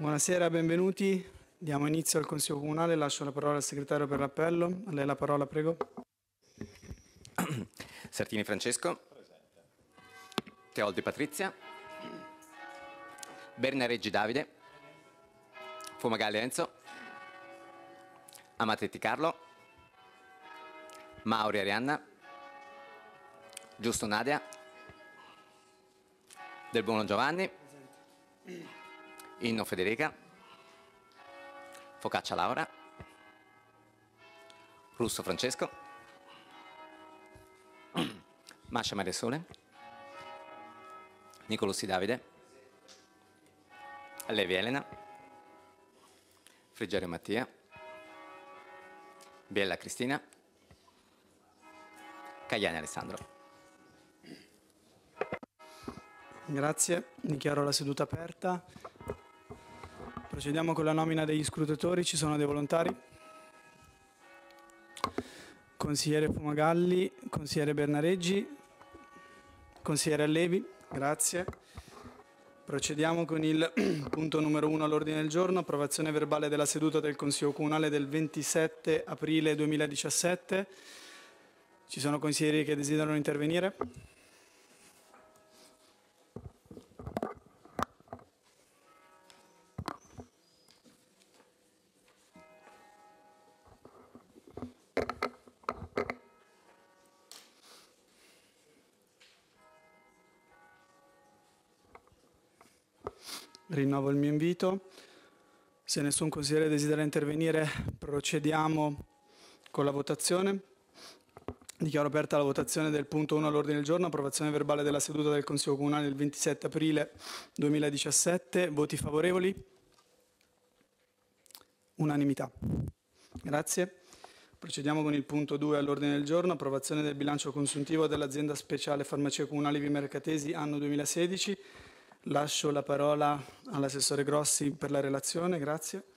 Buonasera, benvenuti. Diamo inizio al Consiglio Comunale. Lascio la parola al segretario per l'appello. A lei la parola, prego. Sertini Francesco. Presente. Teoldi Patrizia. Bernareggi Davide. Fumagalli Enzo. Amatetti Carlo. Mauri Arianna. Giusto Nadia. Del Buono Giovanni. Inno Federica, Focaccia Laura, Russo Francesco, Mascia Maria Sole, Nicolussi Davide, Levi Elena, Frigerio Mattia, Biella Cristina, Cagliani Alessandro. Grazie, dichiaro la seduta aperta. Procediamo con la nomina degli scrutatori, ci sono dei volontari. Consigliere Fumagalli, consigliere Bernareggi, consigliere Allevi, grazie. Procediamo con il punto numero 1 all'ordine del giorno, approvazione verbale della seduta del Consiglio Comunale del 27 aprile 2017. Ci sono consiglieri che desiderano intervenire? rinnovo il mio invito. Se nessun consigliere desidera intervenire, procediamo con la votazione. Dichiaro aperta la votazione del punto 1 all'ordine del giorno, approvazione verbale della seduta del Consiglio Comunale del 27 aprile 2017. Voti favorevoli? Unanimità. Grazie. Procediamo con il punto 2 all'ordine del giorno, approvazione del bilancio consuntivo dell'azienda speciale farmacia comunale Vimercatesi anno 2016 Lascio la parola all'assessore Grossi per la relazione, grazie.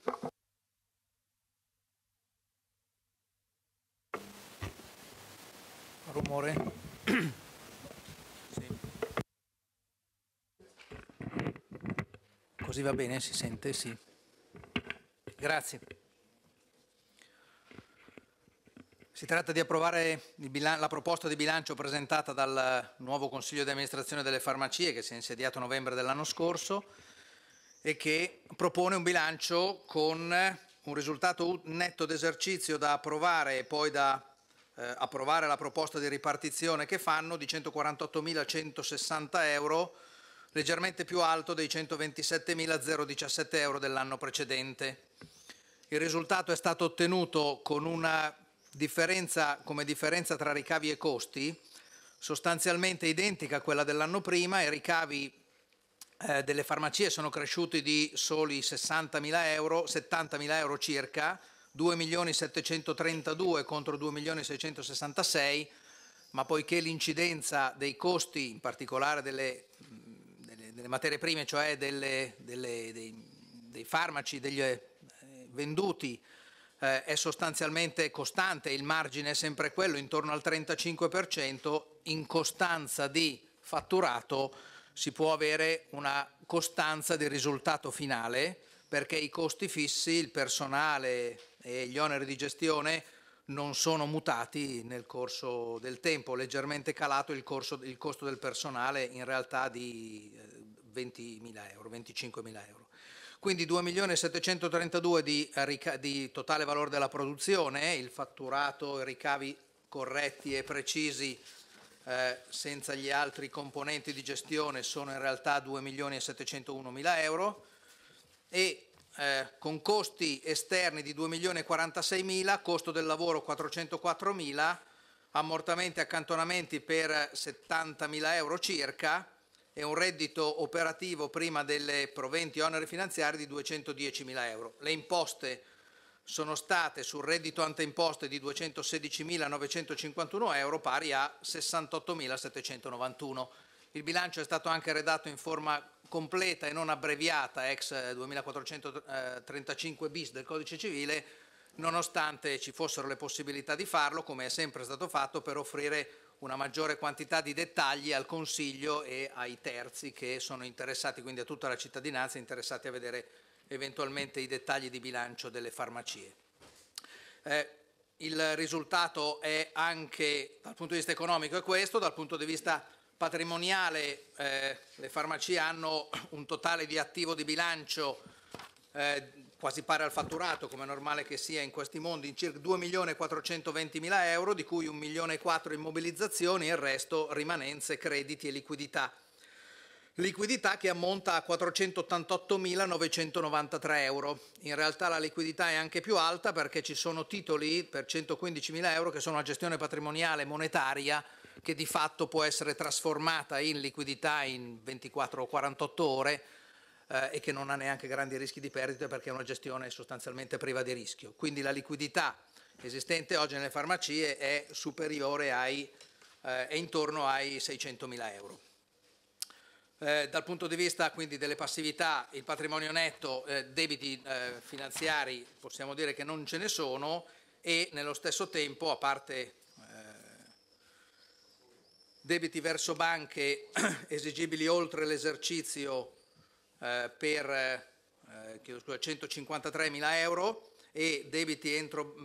Rumore. Sì. Così va bene, si sente, sì. Grazie. Si tratta di approvare la proposta di bilancio presentata dal nuovo Consiglio di amministrazione delle farmacie che si è insediato a novembre dell'anno scorso e che propone un bilancio con un risultato netto d'esercizio da approvare e poi da eh, approvare la proposta di ripartizione che fanno di 148.160 euro, leggermente più alto dei 127.017 euro dell'anno precedente. Il risultato è stato ottenuto con una differenza, come differenza tra ricavi e costi, sostanzialmente identica a quella dell'anno prima, i ricavi eh, delle farmacie sono cresciuti di soli 60.000 euro, 70.000 euro circa, 2.732 contro 2.666, ma poiché l'incidenza dei costi, in particolare delle, delle, delle materie prime, cioè delle, dei, dei, farmaci degli, eh, venduti eh, è sostanzialmente costante, il margine è sempre quello, intorno al 35%, in costanza di fatturato si può avere una costanza di risultato finale perché i costi fissi, il personale e gli oneri di gestione non sono mutati nel corso del tempo, leggermente calato il, corso, il costo del personale in realtà di 20.000 eh, euro, 25.000 euro quindi 2.732 di, eh, di totale valore della produzione, eh, il fatturato, i ricavi corretti e precisi eh, senza gli altri componenti di gestione sono in realtà 2.701.000 euro e eh, con costi esterni di 2.046.000, costo del lavoro 404.000, ammortamenti e accantonamenti per 70.000 euro circa e un reddito operativo prima delle proventi oneri finanziari di 210.000 euro. Le imposte sono state sul reddito ante imposte di 216.951 euro pari a 68.791. Il bilancio è stato anche redatto in forma completa e non abbreviata ex 2435 bis del codice civile, nonostante ci fossero le possibilità di farlo, come è sempre stato fatto, per offrire una maggiore quantità di dettagli al Consiglio e ai terzi che sono interessati, quindi a tutta la cittadinanza, interessati a vedere eventualmente i dettagli di bilancio delle farmacie. Eh, il risultato è anche dal punto di vista economico è questo, dal punto di vista patrimoniale eh, le farmacie hanno un totale di attivo di bilancio eh, quasi pare al fatturato, come è normale che sia in questi mondi, in circa 2.420.000 euro, di cui 1.400.000 immobilizzazioni e il resto rimanenze, crediti e liquidità. Liquidità che ammonta a 488.993 euro. In realtà la liquidità è anche più alta perché ci sono titoli per 115.000 euro che sono a gestione patrimoniale monetaria che di fatto può essere trasformata in liquidità in 24 o 48 ore eh, e che non ha neanche grandi rischi di perdita perché è una gestione sostanzialmente priva di rischio. Quindi la liquidità esistente oggi nelle farmacie è superiore ai, eh, è intorno ai 600 mila euro. Eh, dal punto di vista quindi delle passività, il patrimonio netto, eh, debiti eh, finanziari, possiamo dire che non ce ne sono e nello stesso tempo, a parte eh, debiti verso banche esigibili oltre l'esercizio eh, per eh, 153.000 euro e debiti entro,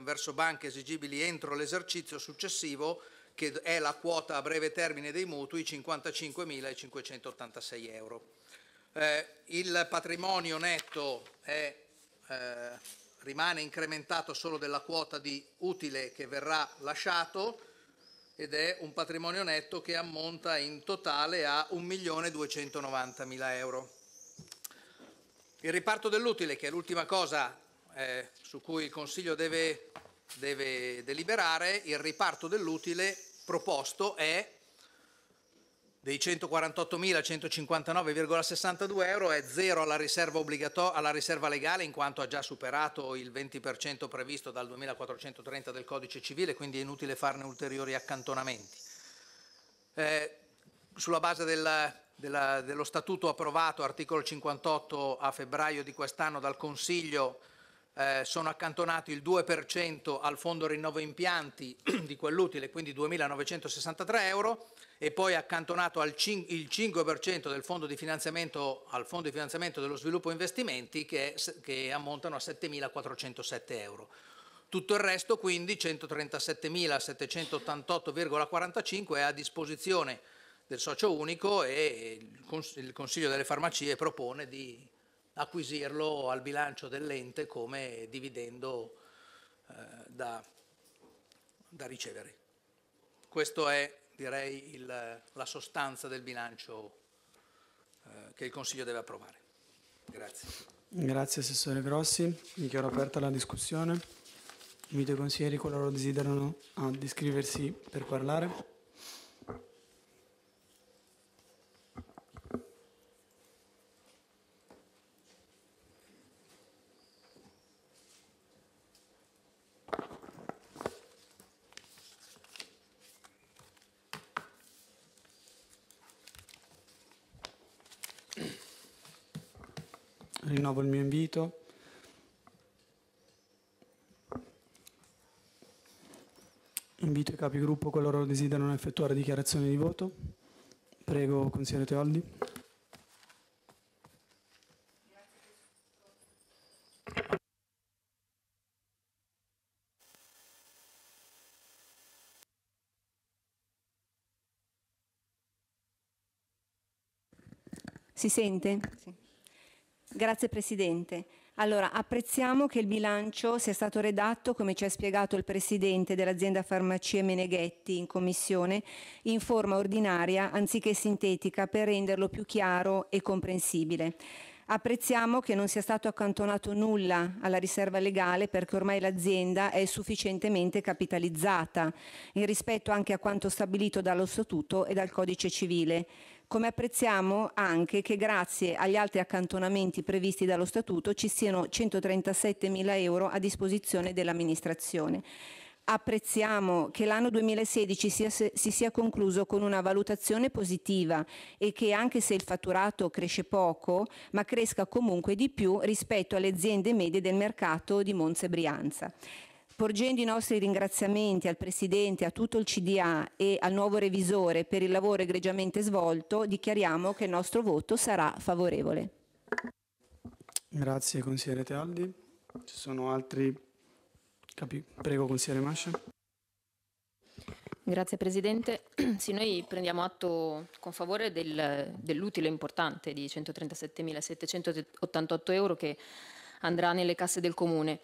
verso banche esigibili entro l'esercizio successivo che è la quota a breve termine dei mutui 55.586 euro. Eh, il patrimonio netto è, eh, rimane incrementato solo della quota di utile che verrà lasciato ed è un patrimonio netto che ammonta in totale a 1.290.000 euro. Il riparto dell'utile, che è l'ultima cosa eh, su cui il Consiglio deve, deve deliberare, il riparto dell'utile proposto è dei 148.159,62 euro è zero alla riserva, obbligato- alla riserva legale in quanto ha già superato il 20% previsto dal 2430 del codice civile, quindi è inutile farne ulteriori accantonamenti. Eh, sulla base del, della, dello statuto approvato, articolo 58 a febbraio di quest'anno dal Consiglio, eh, sono accantonati il 2% al fondo rinnovo impianti di quell'utile, quindi 2.963 euro, e poi accantonato il 5% del fondo di finanziamento, al fondo di finanziamento dello sviluppo investimenti che, che ammontano a 7.407 euro. Tutto il resto, quindi 137.788,45 è a disposizione del socio unico e il Consiglio delle Farmacie propone di acquisirlo al bilancio dell'ente come dividendo eh, da, da, ricevere. Questo è, direi, il, la sostanza del bilancio eh, che il Consiglio deve approvare. Grazie. Grazie Assessore Grossi. Dichiaro aperta la discussione. Invito i consiglieri, coloro desiderano, a iscriversi per parlare. rinnovo il mio invito. Invito i capigruppo, coloro che desiderano effettuare dichiarazioni di voto. Prego, consigliere Teoldi. Si sente? Sì. Grazie Presidente. Allora, apprezziamo che il bilancio sia stato redatto, come ci ha spiegato il Presidente dell'azienda Farmacie Meneghetti in Commissione, in forma ordinaria anziché sintetica per renderlo più chiaro e comprensibile. Apprezziamo che non sia stato accantonato nulla alla riserva legale perché ormai l'azienda è sufficientemente capitalizzata in rispetto anche a quanto stabilito dallo Statuto e dal Codice Civile come apprezziamo anche che grazie agli altri accantonamenti previsti dallo Statuto ci siano 137 mila euro a disposizione dell'amministrazione. Apprezziamo che l'anno 2016 sia, si sia concluso con una valutazione positiva e che anche se il fatturato cresce poco, ma cresca comunque di più rispetto alle aziende medie del mercato di Monza e Brianza. Porgendo i nostri ringraziamenti al Presidente, a tutto il CDA e al nuovo Revisore per il lavoro egregiamente svolto, dichiariamo che il nostro voto sarà favorevole. Grazie consigliere Tealdi. Ci sono altri... Capi... Prego consigliere Mascia. Grazie Presidente. Sì, noi prendiamo atto con favore del, dell'utile importante di 137.788 euro che andrà nelle casse del Comune.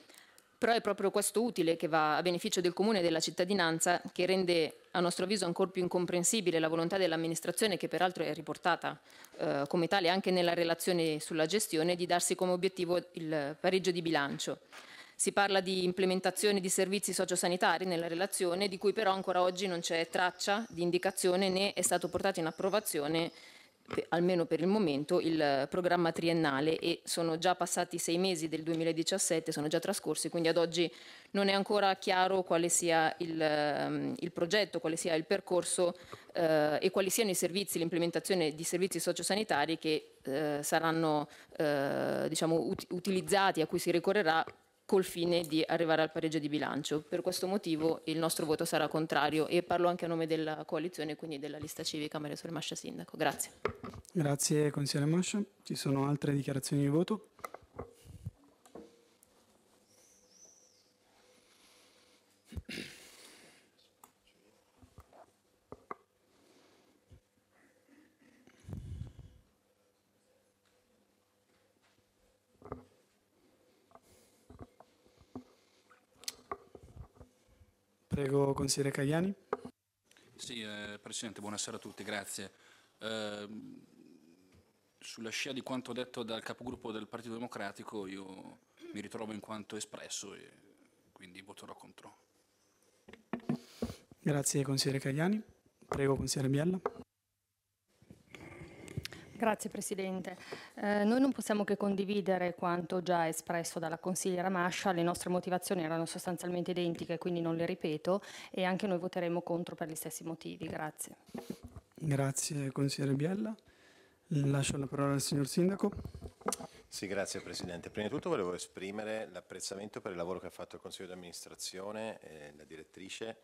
Però è proprio questo utile che va a beneficio del comune e della cittadinanza che rende a nostro avviso ancora più incomprensibile la volontà dell'amministrazione che peraltro è riportata eh, come tale anche nella relazione sulla gestione di darsi come obiettivo il pareggio di bilancio. Si parla di implementazione di servizi sociosanitari nella relazione di cui però ancora oggi non c'è traccia di indicazione né è stato portato in approvazione almeno per il momento, il programma triennale e sono già passati sei mesi del 2017, sono già trascorsi, quindi ad oggi non è ancora chiaro quale sia il, ehm, il progetto, quale sia il percorso eh, e quali siano i servizi, l'implementazione di servizi sociosanitari che eh, saranno eh, diciamo, ut utilizzati, a cui si ricorrerà col fine di arrivare al pareggio di bilancio. Per questo motivo il nostro voto sarà contrario e parlo anche a nome della coalizione, quindi della lista civica Maria Mascia Sindaco. Grazie. Grazie consigliere Mascia. Ci sono altre dichiarazioni di voto? Prego, consigliere Cagliani. Sì, eh, Presidente, buonasera a tutti, grazie. Eh, sulla scia di quanto detto dal capogruppo del Partito Democratico, io mi ritrovo in quanto espresso e quindi voterò contro. Grazie, consigliere Cagliani. Prego, consigliere Biella. Grazie Presidente. Eh, noi non possiamo che condividere quanto già espresso dalla consigliera Mascia, le nostre motivazioni erano sostanzialmente identiche, quindi non le ripeto e anche noi voteremo contro per gli stessi motivi. Grazie. Grazie consigliere Biella. Lascio la parola al signor Sindaco. Sì, grazie Presidente. Prima di tutto volevo esprimere l'apprezzamento per il lavoro che ha fatto il Consiglio di amministrazione, eh, la direttrice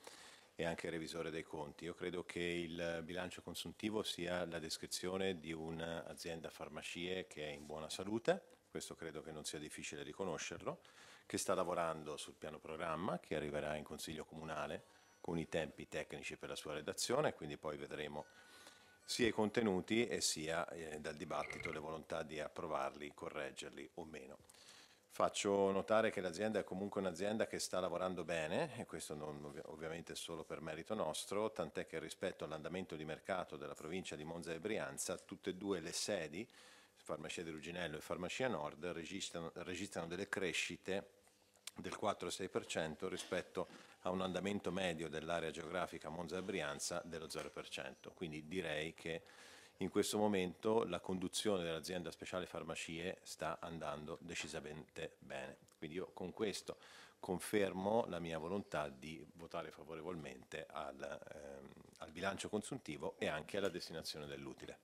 e anche il revisore dei conti. Io credo che il bilancio consuntivo sia la descrizione di un'azienda farmacie che è in buona salute, questo credo che non sia difficile riconoscerlo, che sta lavorando sul piano programma che arriverà in Consiglio Comunale con i tempi tecnici per la sua redazione, quindi poi vedremo sia i contenuti e sia eh, dal dibattito le volontà di approvarli, correggerli o meno. Faccio notare che l'azienda è comunque un'azienda che sta lavorando bene e questo non, ovviamente solo per merito nostro, tant'è che rispetto all'andamento di mercato della provincia di Monza e Brianza, tutte e due le sedi, farmacia di Ruginello e farmacia Nord, registrano, registrano delle crescite del 4-6% rispetto a un andamento medio dell'area geografica Monza e Brianza dello 0%. Quindi direi che in questo momento la conduzione dell'azienda speciale farmacie sta andando decisamente bene. Quindi io con questo confermo la mia volontà di votare favorevolmente al, ehm, al bilancio consuntivo e anche alla destinazione dell'utile.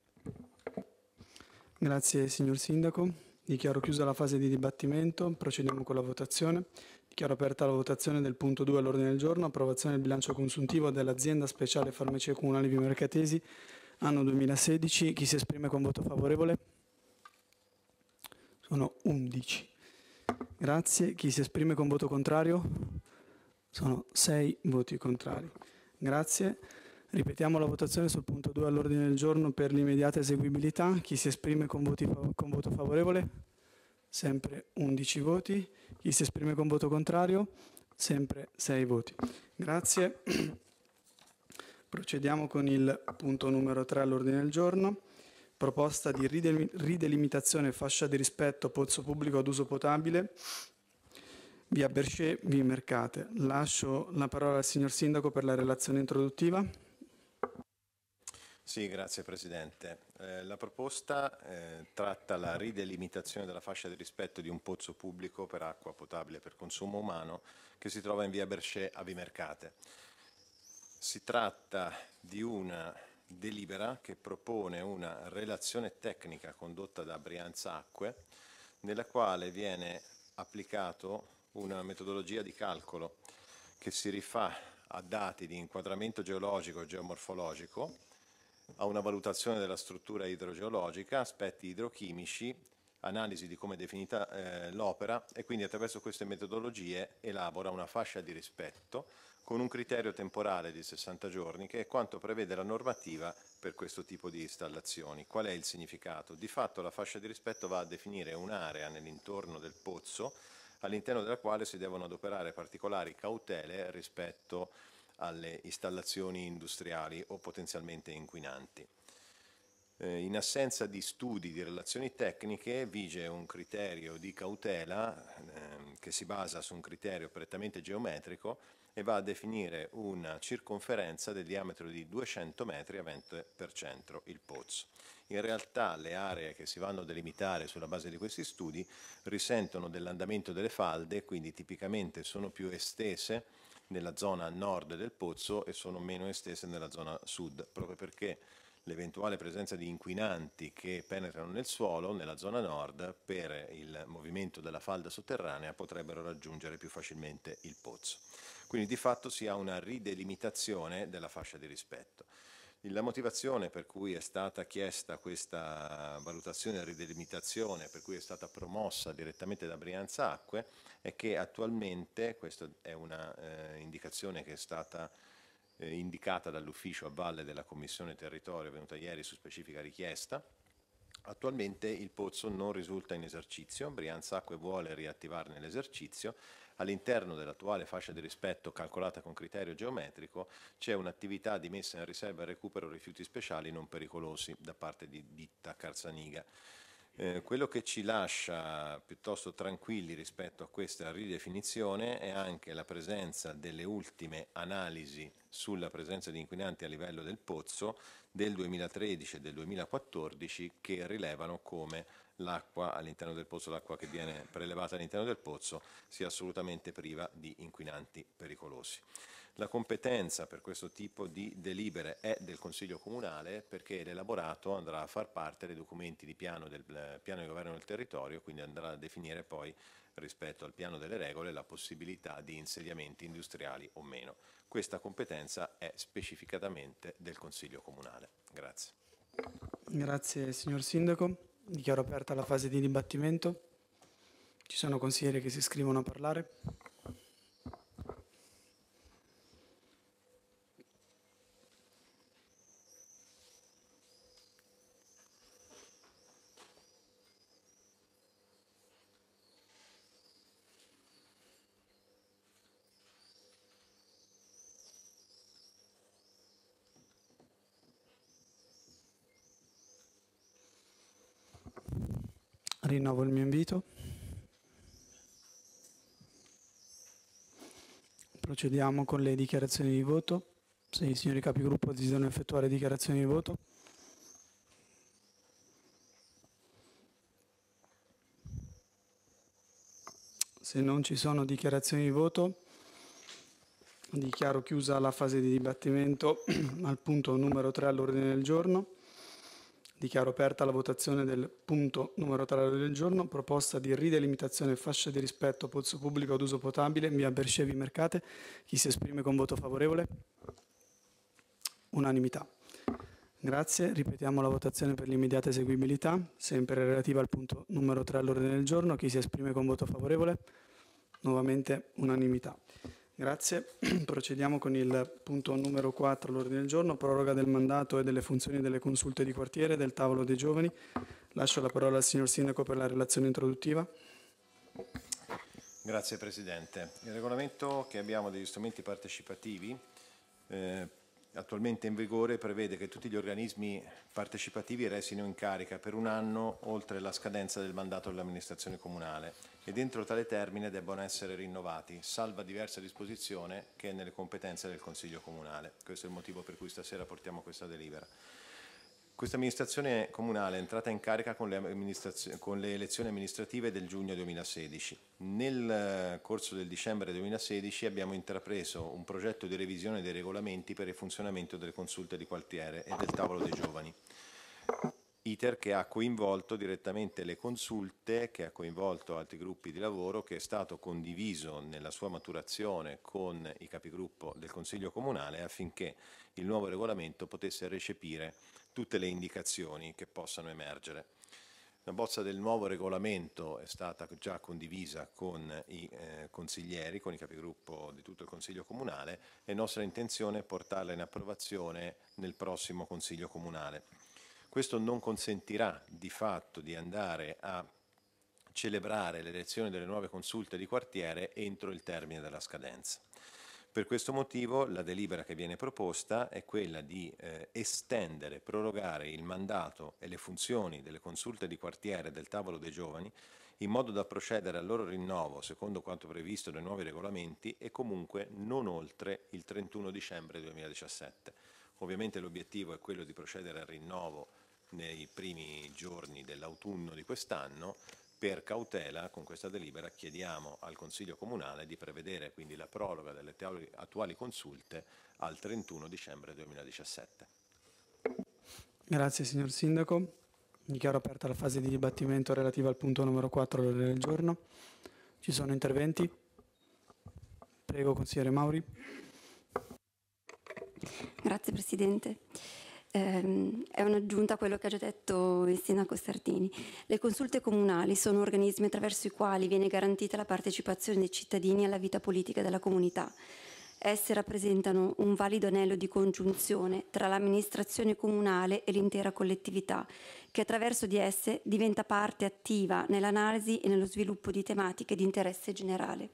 Grazie signor Sindaco. Dichiaro chiusa la fase di dibattimento, procediamo con la votazione. Dichiaro aperta la votazione del punto 2 all'ordine del giorno, approvazione del bilancio consuntivo dell'azienda speciale farmacie comunali Vimercatesi anno 2016. Chi si esprime con voto favorevole? Sono 11. Grazie. Chi si esprime con voto contrario? Sono 6 voti contrari. Grazie. Ripetiamo la votazione sul punto 2 all'ordine del giorno per l'immediata eseguibilità. Chi si esprime con, voti, con voto favorevole? Sempre 11 voti. Chi si esprime con voto contrario? Sempre 6 voti. Grazie. Procediamo con il punto numero 3 all'ordine del giorno, proposta di ridelimitazione fascia di rispetto pozzo pubblico ad uso potabile via Berchet, via Mercate. Lascio la parola al signor Sindaco per la relazione introduttiva. Sì, grazie Presidente. Eh, la proposta eh, tratta la ridelimitazione della fascia di rispetto di un pozzo pubblico per acqua potabile per consumo umano che si trova in via Berchet a Vimercate. Mercate. Si tratta di una delibera che propone una relazione tecnica condotta da Brianza Acque, nella quale viene applicato una metodologia di calcolo che si rifà a dati di inquadramento geologico e geomorfologico, a una valutazione della struttura idrogeologica, aspetti idrochimici analisi di come è definita eh, l'opera e quindi attraverso queste metodologie elabora una fascia di rispetto con un criterio temporale di 60 giorni che è quanto prevede la normativa per questo tipo di installazioni. Qual è il significato? Di fatto la fascia di rispetto va a definire un'area nell'intorno del pozzo all'interno della quale si devono adoperare particolari cautele rispetto alle installazioni industriali o potenzialmente inquinanti. Eh, in assenza di studi di relazioni tecniche vige un criterio di cautela eh, che si basa su un criterio prettamente geometrico e va a definire una circonferenza del diametro di 200 metri avente per centro il pozzo. In realtà le aree che si vanno a delimitare sulla base di questi studi risentono dell'andamento delle falde, quindi tipicamente sono più estese nella zona nord del pozzo e sono meno estese nella zona sud, proprio perché l'eventuale presenza di inquinanti che penetrano nel suolo nella zona nord per il movimento della falda sotterranea potrebbero raggiungere più facilmente il pozzo. Quindi di fatto si ha una ridelimitazione della fascia di rispetto. La motivazione per cui è stata chiesta questa valutazione e ridelimitazione, per cui è stata promossa direttamente da Brianza Acque, è che attualmente, questa è un'indicazione eh, che è stata eh, indicata dall'ufficio a valle della Commissione Territorio venuta ieri su specifica richiesta. Attualmente il pozzo non risulta in esercizio, Brianza Acque vuole riattivarne l'esercizio. All'interno dell'attuale fascia di rispetto calcolata con criterio geometrico c'è un'attività di messa in riserva e recupero rifiuti speciali non pericolosi da parte di ditta Carzaniga. Eh, quello che ci lascia piuttosto tranquilli rispetto a questa ridefinizione è anche la presenza delle ultime analisi sulla presenza di inquinanti a livello del pozzo del 2013 e del 2014 che rilevano come l'acqua all'interno del pozzo, l'acqua che viene prelevata all'interno del pozzo, sia assolutamente priva di inquinanti pericolosi. La competenza per questo tipo di delibere è del Consiglio Comunale perché l'elaborato andrà a far parte dei documenti di piano del piano di governo del territorio, quindi andrà a definire poi rispetto al piano delle regole la possibilità di insediamenti industriali o meno. Questa competenza è specificatamente del Consiglio Comunale. Grazie. Grazie signor Sindaco. Dichiaro aperta la fase di dibattimento. Ci sono consiglieri che si iscrivono a parlare? Procediamo con le dichiarazioni di voto. Se i signori capigruppo desiderano effettuare dichiarazioni di voto. Se non ci sono dichiarazioni di voto, dichiaro chiusa la fase di dibattimento al punto numero 3 all'ordine del giorno. Dichiaro aperta la votazione del punto numero 3 del giorno, proposta di ridelimitazione fascia di rispetto pozzo pubblico ad uso potabile via Bercevi Mercate. Chi si esprime con voto favorevole? Unanimità. Grazie, ripetiamo la votazione per l'immediata eseguibilità, sempre relativa al punto numero 3 all'ordine del giorno. Chi si esprime con voto favorevole? Nuovamente unanimità. Grazie. Procediamo con il punto numero 4 all'ordine del giorno, proroga del mandato e delle funzioni delle consulte di quartiere del tavolo dei giovani. Lascio la parola al signor Sindaco per la relazione introduttiva. Grazie Presidente. Il regolamento che abbiamo degli strumenti partecipativi eh, attualmente in vigore prevede che tutti gli organismi partecipativi restino in carica per un anno oltre la scadenza del mandato dell'amministrazione comunale e dentro tale termine debbano essere rinnovati, salva diversa disposizione che è nelle competenze del Consiglio Comunale. Questo è il motivo per cui stasera portiamo questa delibera. Questa amministrazione comunale è entrata in carica con le, con le, elezioni amministrative del giugno 2016. Nel eh, corso del dicembre 2016 abbiamo intrapreso un progetto di revisione dei regolamenti per il funzionamento delle consulte di quartiere e del tavolo dei giovani. ITER che ha coinvolto direttamente le consulte, che ha coinvolto altri gruppi di lavoro, che è stato condiviso nella sua maturazione con i capigruppo del Consiglio Comunale affinché il nuovo regolamento potesse recepire tutte le indicazioni che possano emergere. La bozza del nuovo regolamento è stata già condivisa con i eh, consiglieri, con i capigruppo di tutto il Consiglio Comunale e nostra intenzione è portarla in approvazione nel prossimo Consiglio Comunale. Questo non consentirà di fatto di andare a celebrare l'elezione delle nuove consulte di quartiere entro il termine della scadenza. Per questo motivo la delibera che viene proposta è quella di eh, estendere, prorogare il mandato e le funzioni delle consulte di quartiere del tavolo dei giovani in modo da procedere al loro rinnovo secondo quanto previsto dai nuovi regolamenti e comunque non oltre il 31 dicembre 2017. Ovviamente l'obiettivo è quello di procedere al rinnovo nei primi giorni dell'autunno di quest'anno, per cautela, con questa delibera chiediamo al Consiglio Comunale di prevedere quindi la proroga delle attuali consulte al 31 dicembre 2017. Grazie signor Sindaco. Dichiaro aperta la fase di dibattimento relativa al punto numero 4 dell'ordine del giorno. Ci sono interventi? Prego consigliere Mauri. Grazie Presidente ehm, è un'aggiunta a quello che ha già detto il Sindaco Sartini. Le consulte comunali sono organismi attraverso i quali viene garantita la partecipazione dei cittadini alla vita politica della comunità. Esse rappresentano un valido anello di congiunzione tra l'amministrazione comunale e l'intera collettività, che attraverso di esse diventa parte attiva nell'analisi e nello sviluppo di tematiche di interesse generale.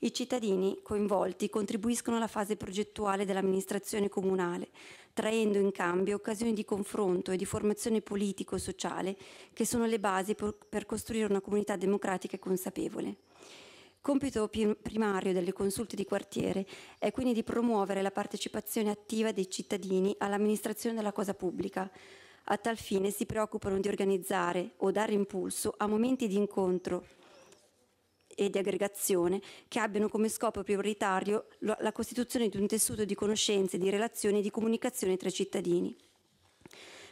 I cittadini coinvolti contribuiscono alla fase progettuale dell'amministrazione comunale, traendo in cambio occasioni di confronto e di formazione politico-sociale che sono le basi per costruire una comunità democratica e consapevole. Compito primario delle consulte di quartiere è quindi di promuovere la partecipazione attiva dei cittadini all'amministrazione della cosa pubblica. A tal fine si preoccupano di organizzare o dare impulso a momenti di incontro e di aggregazione che abbiano come scopo prioritario la costituzione di un tessuto di conoscenze, di relazioni e di comunicazione tra i cittadini.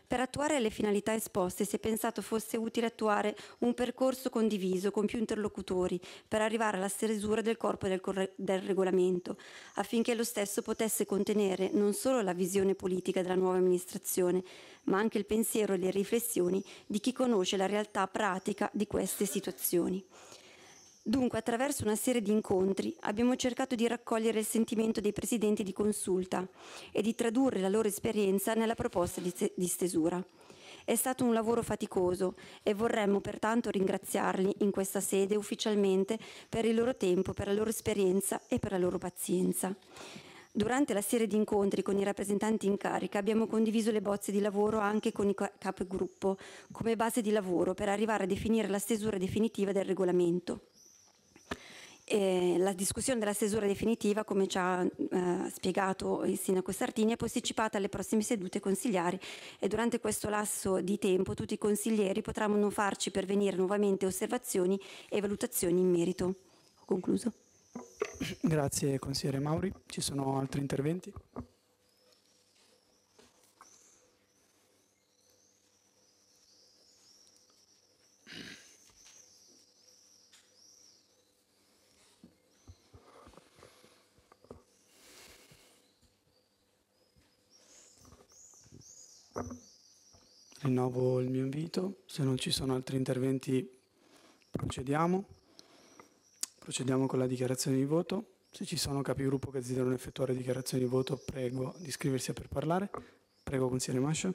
Per attuare le finalità esposte si è pensato fosse utile attuare un percorso condiviso con più interlocutori per arrivare alla stesura del corpo del, del, regolamento, affinché lo stesso potesse contenere non solo la visione politica della nuova amministrazione, ma anche il pensiero e le riflessioni di chi conosce la realtà pratica di queste situazioni. Dunque, attraverso una serie di incontri abbiamo cercato di raccogliere il sentimento dei presidenti di consulta e di tradurre la loro esperienza nella proposta di, stesura. È stato un lavoro faticoso e vorremmo pertanto ringraziarli in questa sede ufficialmente per il loro tempo, per la loro esperienza e per la loro pazienza. Durante la serie di incontri con i rappresentanti in carica abbiamo condiviso le bozze di lavoro anche con i capogruppo come base di lavoro per arrivare a definire la stesura definitiva del regolamento. E la discussione della stesura definitiva, come ci ha eh, spiegato il Sindaco Sartini, è posticipata alle prossime sedute consigliari e durante questo lasso di tempo tutti i consiglieri potranno farci pervenire nuovamente osservazioni e valutazioni in merito. Ho concluso. Grazie consigliere Mauri. Ci sono altri interventi? Rinnovo il mio invito. Se non ci sono altri interventi, procediamo. Procediamo con la dichiarazione di voto. Se ci sono capigruppo che desiderano effettuare dichiarazione di voto, prego di iscriversi a per parlare. Prego, consigliere Mascia.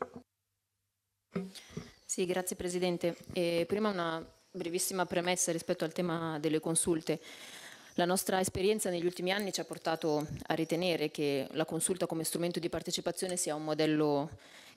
Sì, grazie Presidente. Eh, prima una brevissima premessa rispetto al tema delle consulte. La nostra esperienza negli ultimi anni ci ha portato a ritenere che la consulta come strumento di partecipazione sia un modello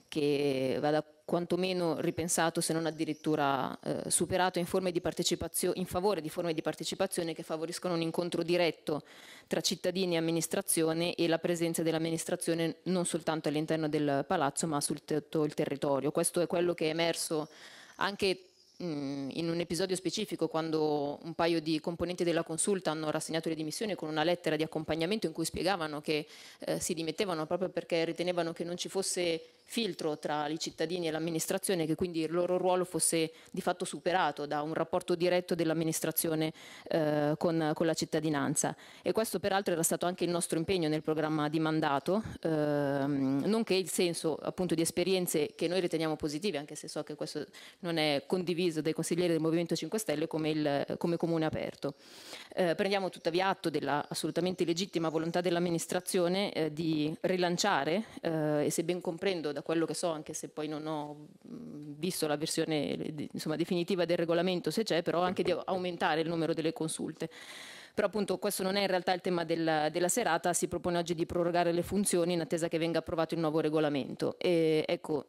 che vada quantomeno ripensato se non addirittura eh, superato in, in, favore di forme di partecipazione che favoriscono un incontro diretto tra cittadini e amministrazione e la presenza dell'amministrazione non soltanto all'interno del palazzo ma su tutto il territorio. Questo è quello che è emerso anche Mm, in un episodio specifico, quando un paio di componenti della consulta hanno rassegnato le dimissioni con una lettera di accompagnamento in cui spiegavano che eh, si dimettevano proprio perché ritenevano che non ci fosse filtro tra i cittadini e l'amministrazione, che quindi il loro ruolo fosse di fatto superato da un rapporto diretto dell'amministrazione eh, con, con, la cittadinanza. E questo peraltro era stato anche il nostro impegno nel programma di mandato, ehm, nonché il senso appunto di esperienze che noi riteniamo positive, anche se so che questo non è condiviso deciso dai consiglieri del Movimento 5 Stelle come, il, come comune aperto. Eh, prendiamo tuttavia atto della assolutamente legittima volontà dell'amministrazione eh, di rilanciare eh, e se ben comprendo da quello che so, anche se poi non ho visto la versione eh, insomma, definitiva del regolamento se c'è, però anche di aumentare il numero delle consulte però appunto questo non è in realtà il tema della, della, serata, si propone oggi di prorogare le funzioni in attesa che venga approvato il nuovo regolamento. E, ecco,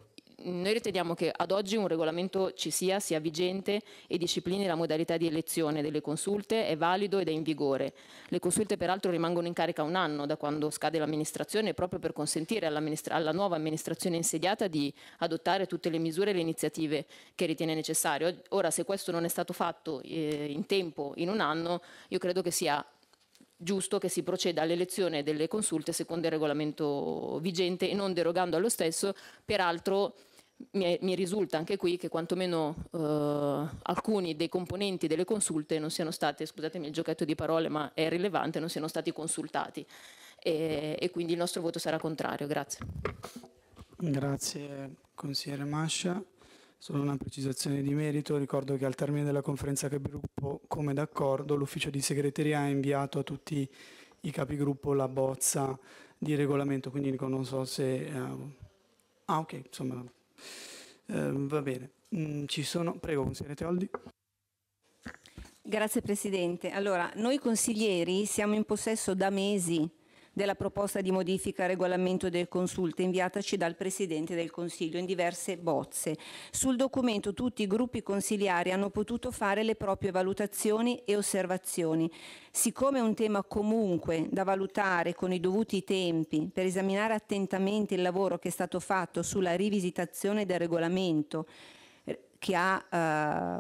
noi riteniamo che ad oggi un regolamento ci sia, sia vigente e disciplini la modalità di elezione delle consulte, è valido ed è in vigore. Le consulte peraltro rimangono in carica un anno da quando scade l'amministrazione proprio per consentire all'amministra- alla nuova amministrazione insediata di adottare tutte le misure e le iniziative che ritiene necessarie. Ora se questo non è stato fatto eh, in tempo, in un anno, io credo che sia giusto che si proceda all'elezione delle consulte secondo il regolamento vigente e non derogando allo stesso, peraltro mi, mi, risulta anche qui che quantomeno eh, alcuni dei componenti delle consulte non siano stati, scusatemi il giochetto di parole, ma è rilevante, non siano stati consultati. E, e quindi il nostro voto sarà contrario. Grazie. Grazie consigliere Mascia. Solo una precisazione di merito, ricordo che al termine della conferenza capigruppo, come d'accordo, l'ufficio di segreteria ha inviato a tutti i capigruppo la bozza di regolamento, quindi non so se... Uh... ah ok, insomma Ehm, va bene, mm, ci sono... Prego, consigliere Teoldi. Grazie Presidente. Allora, noi consiglieri siamo in possesso da mesi della proposta di modifica al regolamento del Consulta inviataci dal Presidente del Consiglio in diverse bozze. Sul documento tutti i gruppi consiliari hanno potuto fare le proprie valutazioni e osservazioni. Siccome è un tema comunque da valutare con i dovuti tempi per esaminare attentamente il lavoro che è stato fatto sulla rivisitazione del regolamento, che ha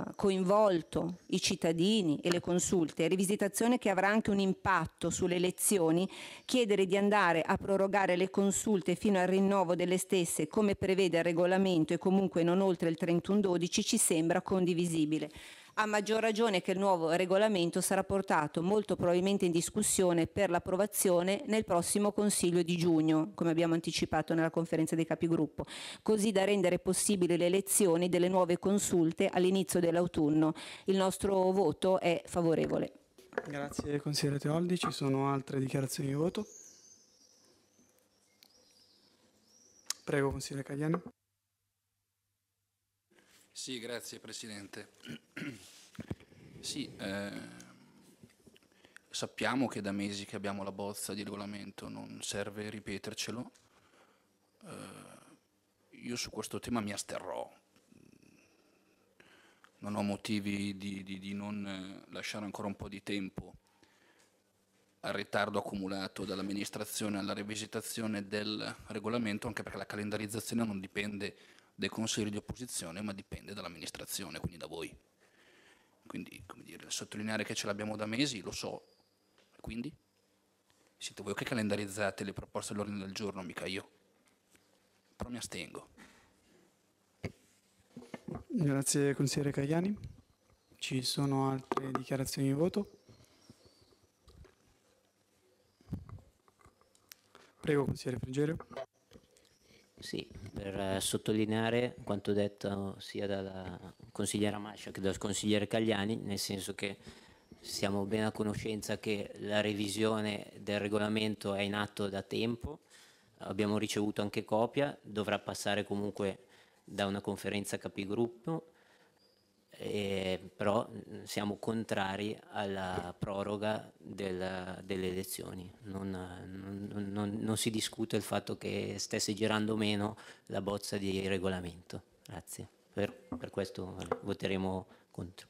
eh, coinvolto i cittadini e le consulte, rivisitazione che avrà anche un impatto sulle elezioni, chiedere di andare a prorogare le consulte fino al rinnovo delle stesse come prevede il regolamento e comunque non oltre il 31-12 ci sembra condivisibile a maggior ragione che il nuovo regolamento sarà portato molto probabilmente in discussione per l'approvazione nel prossimo Consiglio di giugno, come abbiamo anticipato nella conferenza dei capigruppo, così da rendere possibili le elezioni delle nuove consulte all'inizio dell'autunno. Il nostro voto è favorevole. Grazie consigliere Teoldi, ci sono altre dichiarazioni di voto? Prego consigliere Cagliano. Sì, grazie Presidente. Sì, eh, sappiamo che da mesi che abbiamo la bozza di regolamento, non serve ripetercelo. Eh, io su questo tema mi asterrò. Non ho motivi di, di, di non eh, lasciare ancora un po' di tempo al ritardo accumulato dall'amministrazione alla rivisitazione del regolamento, anche perché la calendarizzazione non dipende dei consigli di opposizione, ma dipende dall'amministrazione, quindi da voi. Quindi, come dire, sottolineare che ce l'abbiamo da mesi, lo so, quindi siete voi che calendarizzate le proposte all'ordine del giorno, mica io. Però mi astengo. Grazie consigliere Cagliani. Ci sono altre dichiarazioni di voto? Prego consigliere Frigerio. Sì, per eh, sottolineare quanto detto sia dalla consigliera Mascia che dal consigliere Cagliani, nel senso che siamo ben a conoscenza che la revisione del regolamento è in atto da tempo, abbiamo ricevuto anche copia, dovrà passare comunque da una conferenza capigruppo eh, però mm, siamo contrari alla proroga del, delle elezioni. Non, non, non, non, si discute il fatto che stesse girando meno la bozza di regolamento. Grazie. Per, per questo voteremo contro.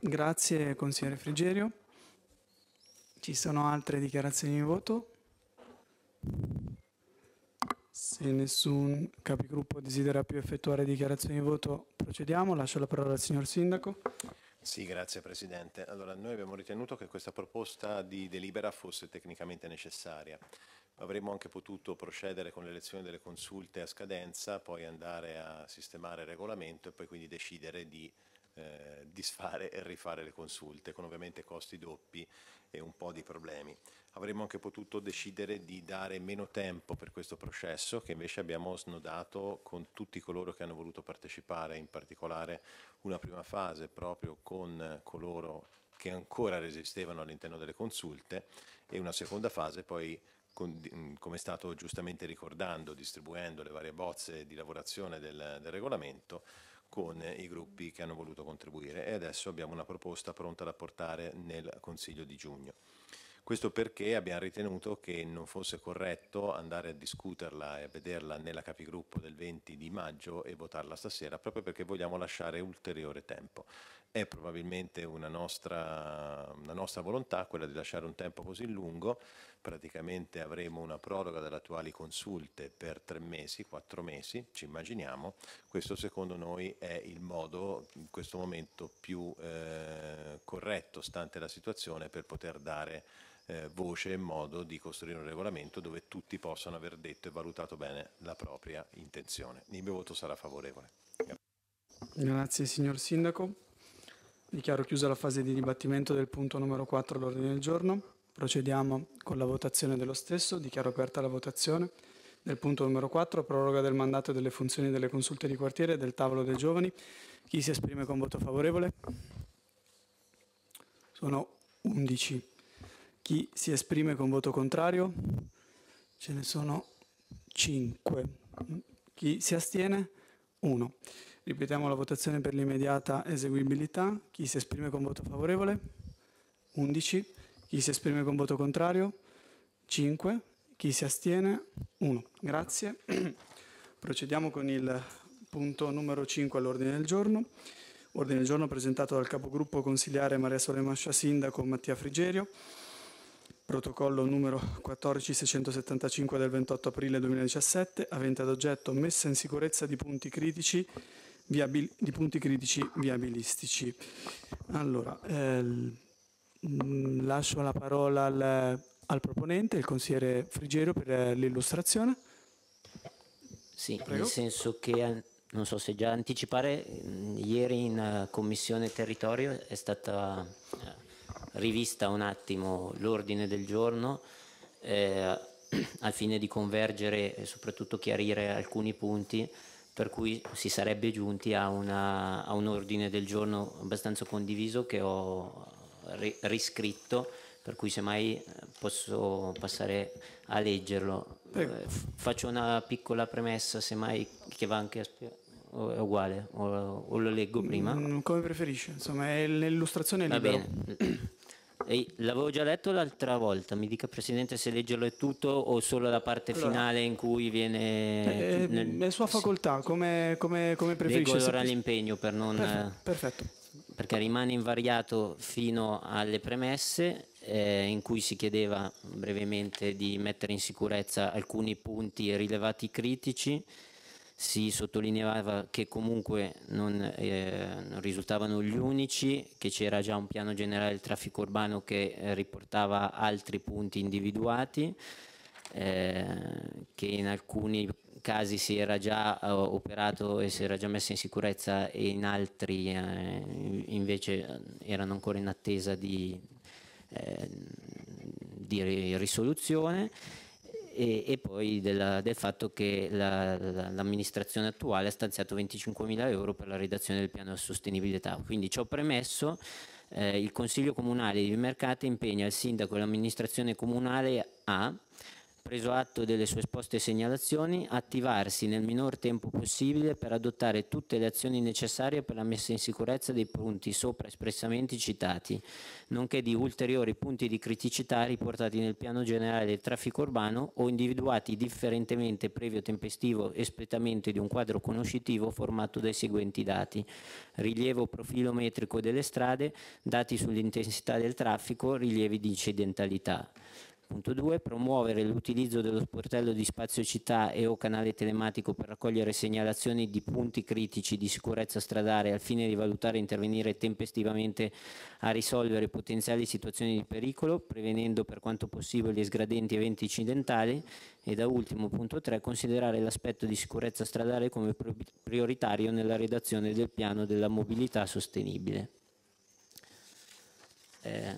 Grazie consigliere Frigerio. Ci sono altre dichiarazioni di voto? Se nessun capigruppo desidera più effettuare dichiarazioni di voto, procediamo. Lascio la parola al signor Sindaco. Sì, grazie Presidente. Allora, noi abbiamo ritenuto che questa proposta di delibera fosse tecnicamente necessaria. Avremmo anche potuto procedere con l'elezione delle consulte a scadenza, poi andare a sistemare il regolamento e poi quindi decidere di eh, disfare e rifare le consulte, con ovviamente costi doppi e un po' di problemi avremmo anche potuto decidere di dare meno tempo per questo processo che invece abbiamo snodato con tutti coloro che hanno voluto partecipare, in particolare una prima fase proprio con coloro che ancora resistevano all'interno delle consulte e una seconda fase poi come è stato giustamente ricordando, distribuendo le varie bozze di lavorazione del, del regolamento, con i gruppi che hanno voluto contribuire e adesso abbiamo una proposta pronta da portare nel Consiglio di giugno. Questo perché abbiamo ritenuto che non fosse corretto andare a discuterla e a vederla nella capigruppo del 20 di maggio e votarla stasera, proprio perché vogliamo lasciare ulteriore tempo. È probabilmente una nostra, una nostra volontà quella di lasciare un tempo così lungo, praticamente avremo una proroga delle attuali consulte per tre mesi, quattro mesi, ci immaginiamo, questo secondo noi è il modo in questo momento più eh, corretto, stante la situazione, per poter dare eh, voce e modo di costruire un regolamento dove tutti possano aver detto e valutato bene la propria intenzione. Il mio voto sarà favorevole. Grazie, signor Sindaco. Dichiaro chiusa la fase di dibattimento del punto numero 4 all'ordine del giorno. Procediamo con la votazione dello stesso. Dichiaro aperta la votazione del punto numero 4, proroga del mandato e delle funzioni delle consulte di quartiere e del tavolo dei giovani. Chi si esprime con voto favorevole? Sono 11. Chi si esprime con voto contrario? Ce ne sono 5. Chi si astiene? 1. Ripetiamo la votazione per l'immediata eseguibilità. Chi si esprime con voto favorevole? 11. Chi si esprime con voto contrario? 5. Chi si astiene? 1. Grazie. Procediamo con il punto numero 5 all'ordine del giorno. Ordine del giorno presentato dal capogruppo consigliare Maria Solemascia Sindaco Mattia Frigerio protocollo numero 14675 del 28 aprile 2017, avente ad oggetto messa in sicurezza di punti critici, viabil- di punti critici viabilistici. Allora, eh, lascio la parola al, al, proponente, il consigliere Frigerio, per eh, l'illustrazione. Sì, Prego. nel senso che eh, non so se già anticipare, mm, ieri in eh, Commissione Territorio è stata rivista un attimo l'ordine del giorno eh, al fine di convergere e soprattutto chiarire alcuni punti per cui si sarebbe giunti a, una, a un ordine del giorno abbastanza condiviso che ho ri- riscritto per cui semmai eh, posso passare a leggerlo. Eh, faccio una piccola premessa, semmai che va anche a spiegare. È uguale, o, lo leggo prima? Mm, come preferisci insomma, è l'illustrazione libera. Va bene. E l'avevo già letto l'altra volta, mi dica Presidente se leggerlo è tutto o solo la parte allora, finale in cui viene... È, eh, nel... Eh, è sua facoltà, come, come, come preferisce. Leggo allora l'impegno per non... Perfetto. Eh, perfetto. Perché rimane invariato fino alle premesse eh, in cui si chiedeva brevemente di mettere in sicurezza alcuni punti rilevati critici si sottolineava che comunque non, eh, non risultavano gli unici, che c'era già un piano generale del traffico urbano che eh, riportava altri punti individuati, eh, che in alcuni casi si era già eh, operato e si era già messa in sicurezza e in altri eh, invece erano ancora in attesa di, eh, di risoluzione e, e poi della, del fatto che la, la, l'amministrazione attuale ha stanziato 25.000 euro per la redazione del piano di sostenibilità. Quindi ciò premesso, eh, il Consiglio Comunale di Mercate impegna il Sindaco e l'amministrazione comunale a preso atto delle sue esposte segnalazioni, attivarsi nel minor tempo possibile per adottare tutte le azioni necessarie per la messa in sicurezza dei punti sopra espressamente citati, nonché di ulteriori punti di criticità riportati nel piano generale del traffico urbano o individuati differentemente previo tempestivo espletamento di un quadro conoscitivo formato dai seguenti dati. Rilievo profilo metrico delle strade, dati sull'intensità del traffico, rilievi di incidentalità. 3.2 promuovere l'utilizzo dello sportello di spazio città e o canale telematico per raccogliere segnalazioni di punti critici di sicurezza stradale al fine di valutare e intervenire tempestivamente a risolvere potenziali situazioni di pericolo, prevenendo per quanto possibile sgradenti eventi incidentali e da ultimo punto 3 considerare l'aspetto di sicurezza stradale come prioritario nella redazione del piano della mobilità sostenibile. Eh,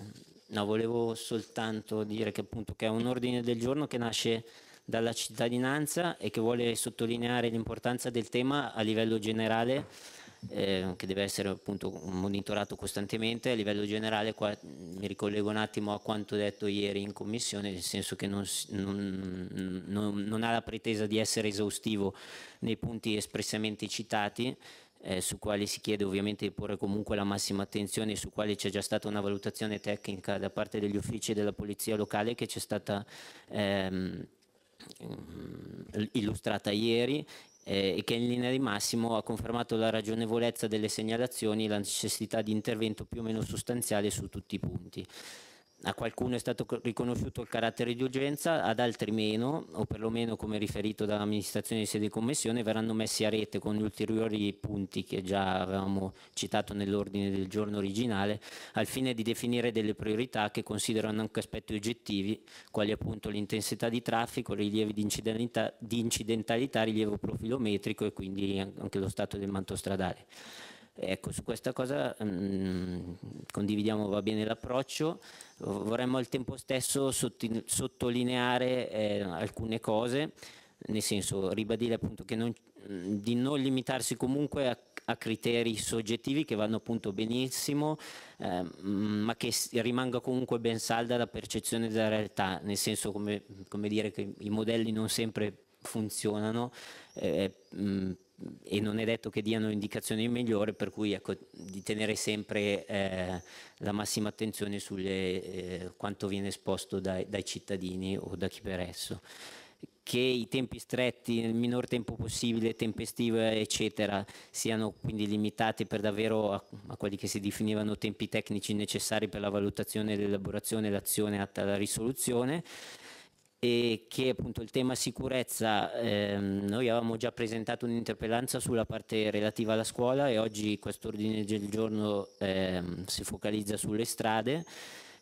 No, volevo soltanto dire che, appunto, che è un ordine del giorno che nasce dalla cittadinanza e che vuole sottolineare l'importanza del tema a livello generale, eh, che deve essere appunto monitorato costantemente. A livello generale, qua, mi ricollego un attimo a quanto detto ieri in commissione, nel senso che non, non, non, non ha la pretesa di essere esaustivo nei punti espressamente citati, eh, su quali si chiede ovviamente di porre comunque la massima attenzione e su quali c'è già stata una valutazione tecnica da parte degli uffici della polizia locale che c'è stata ehm, mm, illustrata ieri eh, e che in linea di massimo ha confermato la ragionevolezza delle segnalazioni e la necessità di intervento più o meno sostanziale su tutti i punti a qualcuno è stato riconosciuto il carattere di urgenza, ad altri meno, o perlomeno come riferito dall'amministrazione di sede di commissione, verranno messi a rete con gli ulteriori punti che già avevamo citato nell'ordine del giorno originale, al fine di definire delle priorità che considerano anche aspetti oggettivi, quali appunto l'intensità di traffico, rilievi di incidentalità, di incidentalità rilievo profilometrico e quindi anche lo stato del manto stradale. Ecco, su questa cosa mh, mm, condividiamo va bene l'approccio, vorremmo al tempo stesso sottolineare eh, alcune cose, nel senso ribadire appunto che non, mm, di non limitarsi comunque a, a, criteri soggettivi che vanno appunto benissimo, eh, mm, ma che rimanga comunque ben salda la percezione della realtà, nel senso come, come dire che i modelli non sempre funzionano eh, mm, e non è detto che diano indicazioni migliori, per cui ecco, di tenere sempre eh, la massima attenzione su eh, quanto viene esposto dai, dai cittadini o da chi per esso che i tempi stretti, nel minor tempo possibile, tempestivo, eccetera, siano quindi limitati per davvero a, a, quelli che si definivano tempi tecnici necessari per la valutazione, l'elaborazione e l'azione atta alla risoluzione e che appunto il tema sicurezza, ehm, noi avevamo già presentato un'interpellanza sulla parte relativa alla scuola e oggi questo ordine del giorno ehm, si focalizza sulle strade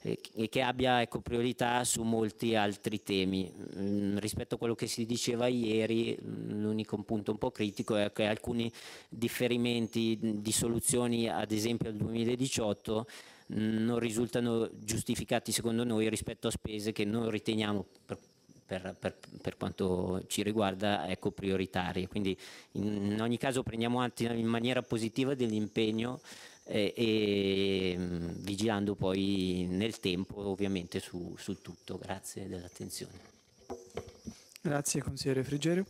e che abbia ecco, priorità su molti altri temi. Mm, rispetto a quello che si diceva ieri, mm, l'unico punto un po' critico è che alcuni differimenti di soluzioni, ad esempio al 2018, non risultano giustificati secondo noi rispetto a spese che non riteniamo per, per, per, per quanto ci riguarda ecco, prioritarie. Quindi in, ogni caso prendiamo atto in maniera positiva dell'impegno eh, e mm, vigilando poi nel tempo ovviamente su, su tutto. Grazie dell'attenzione. Grazie consigliere Frigerio.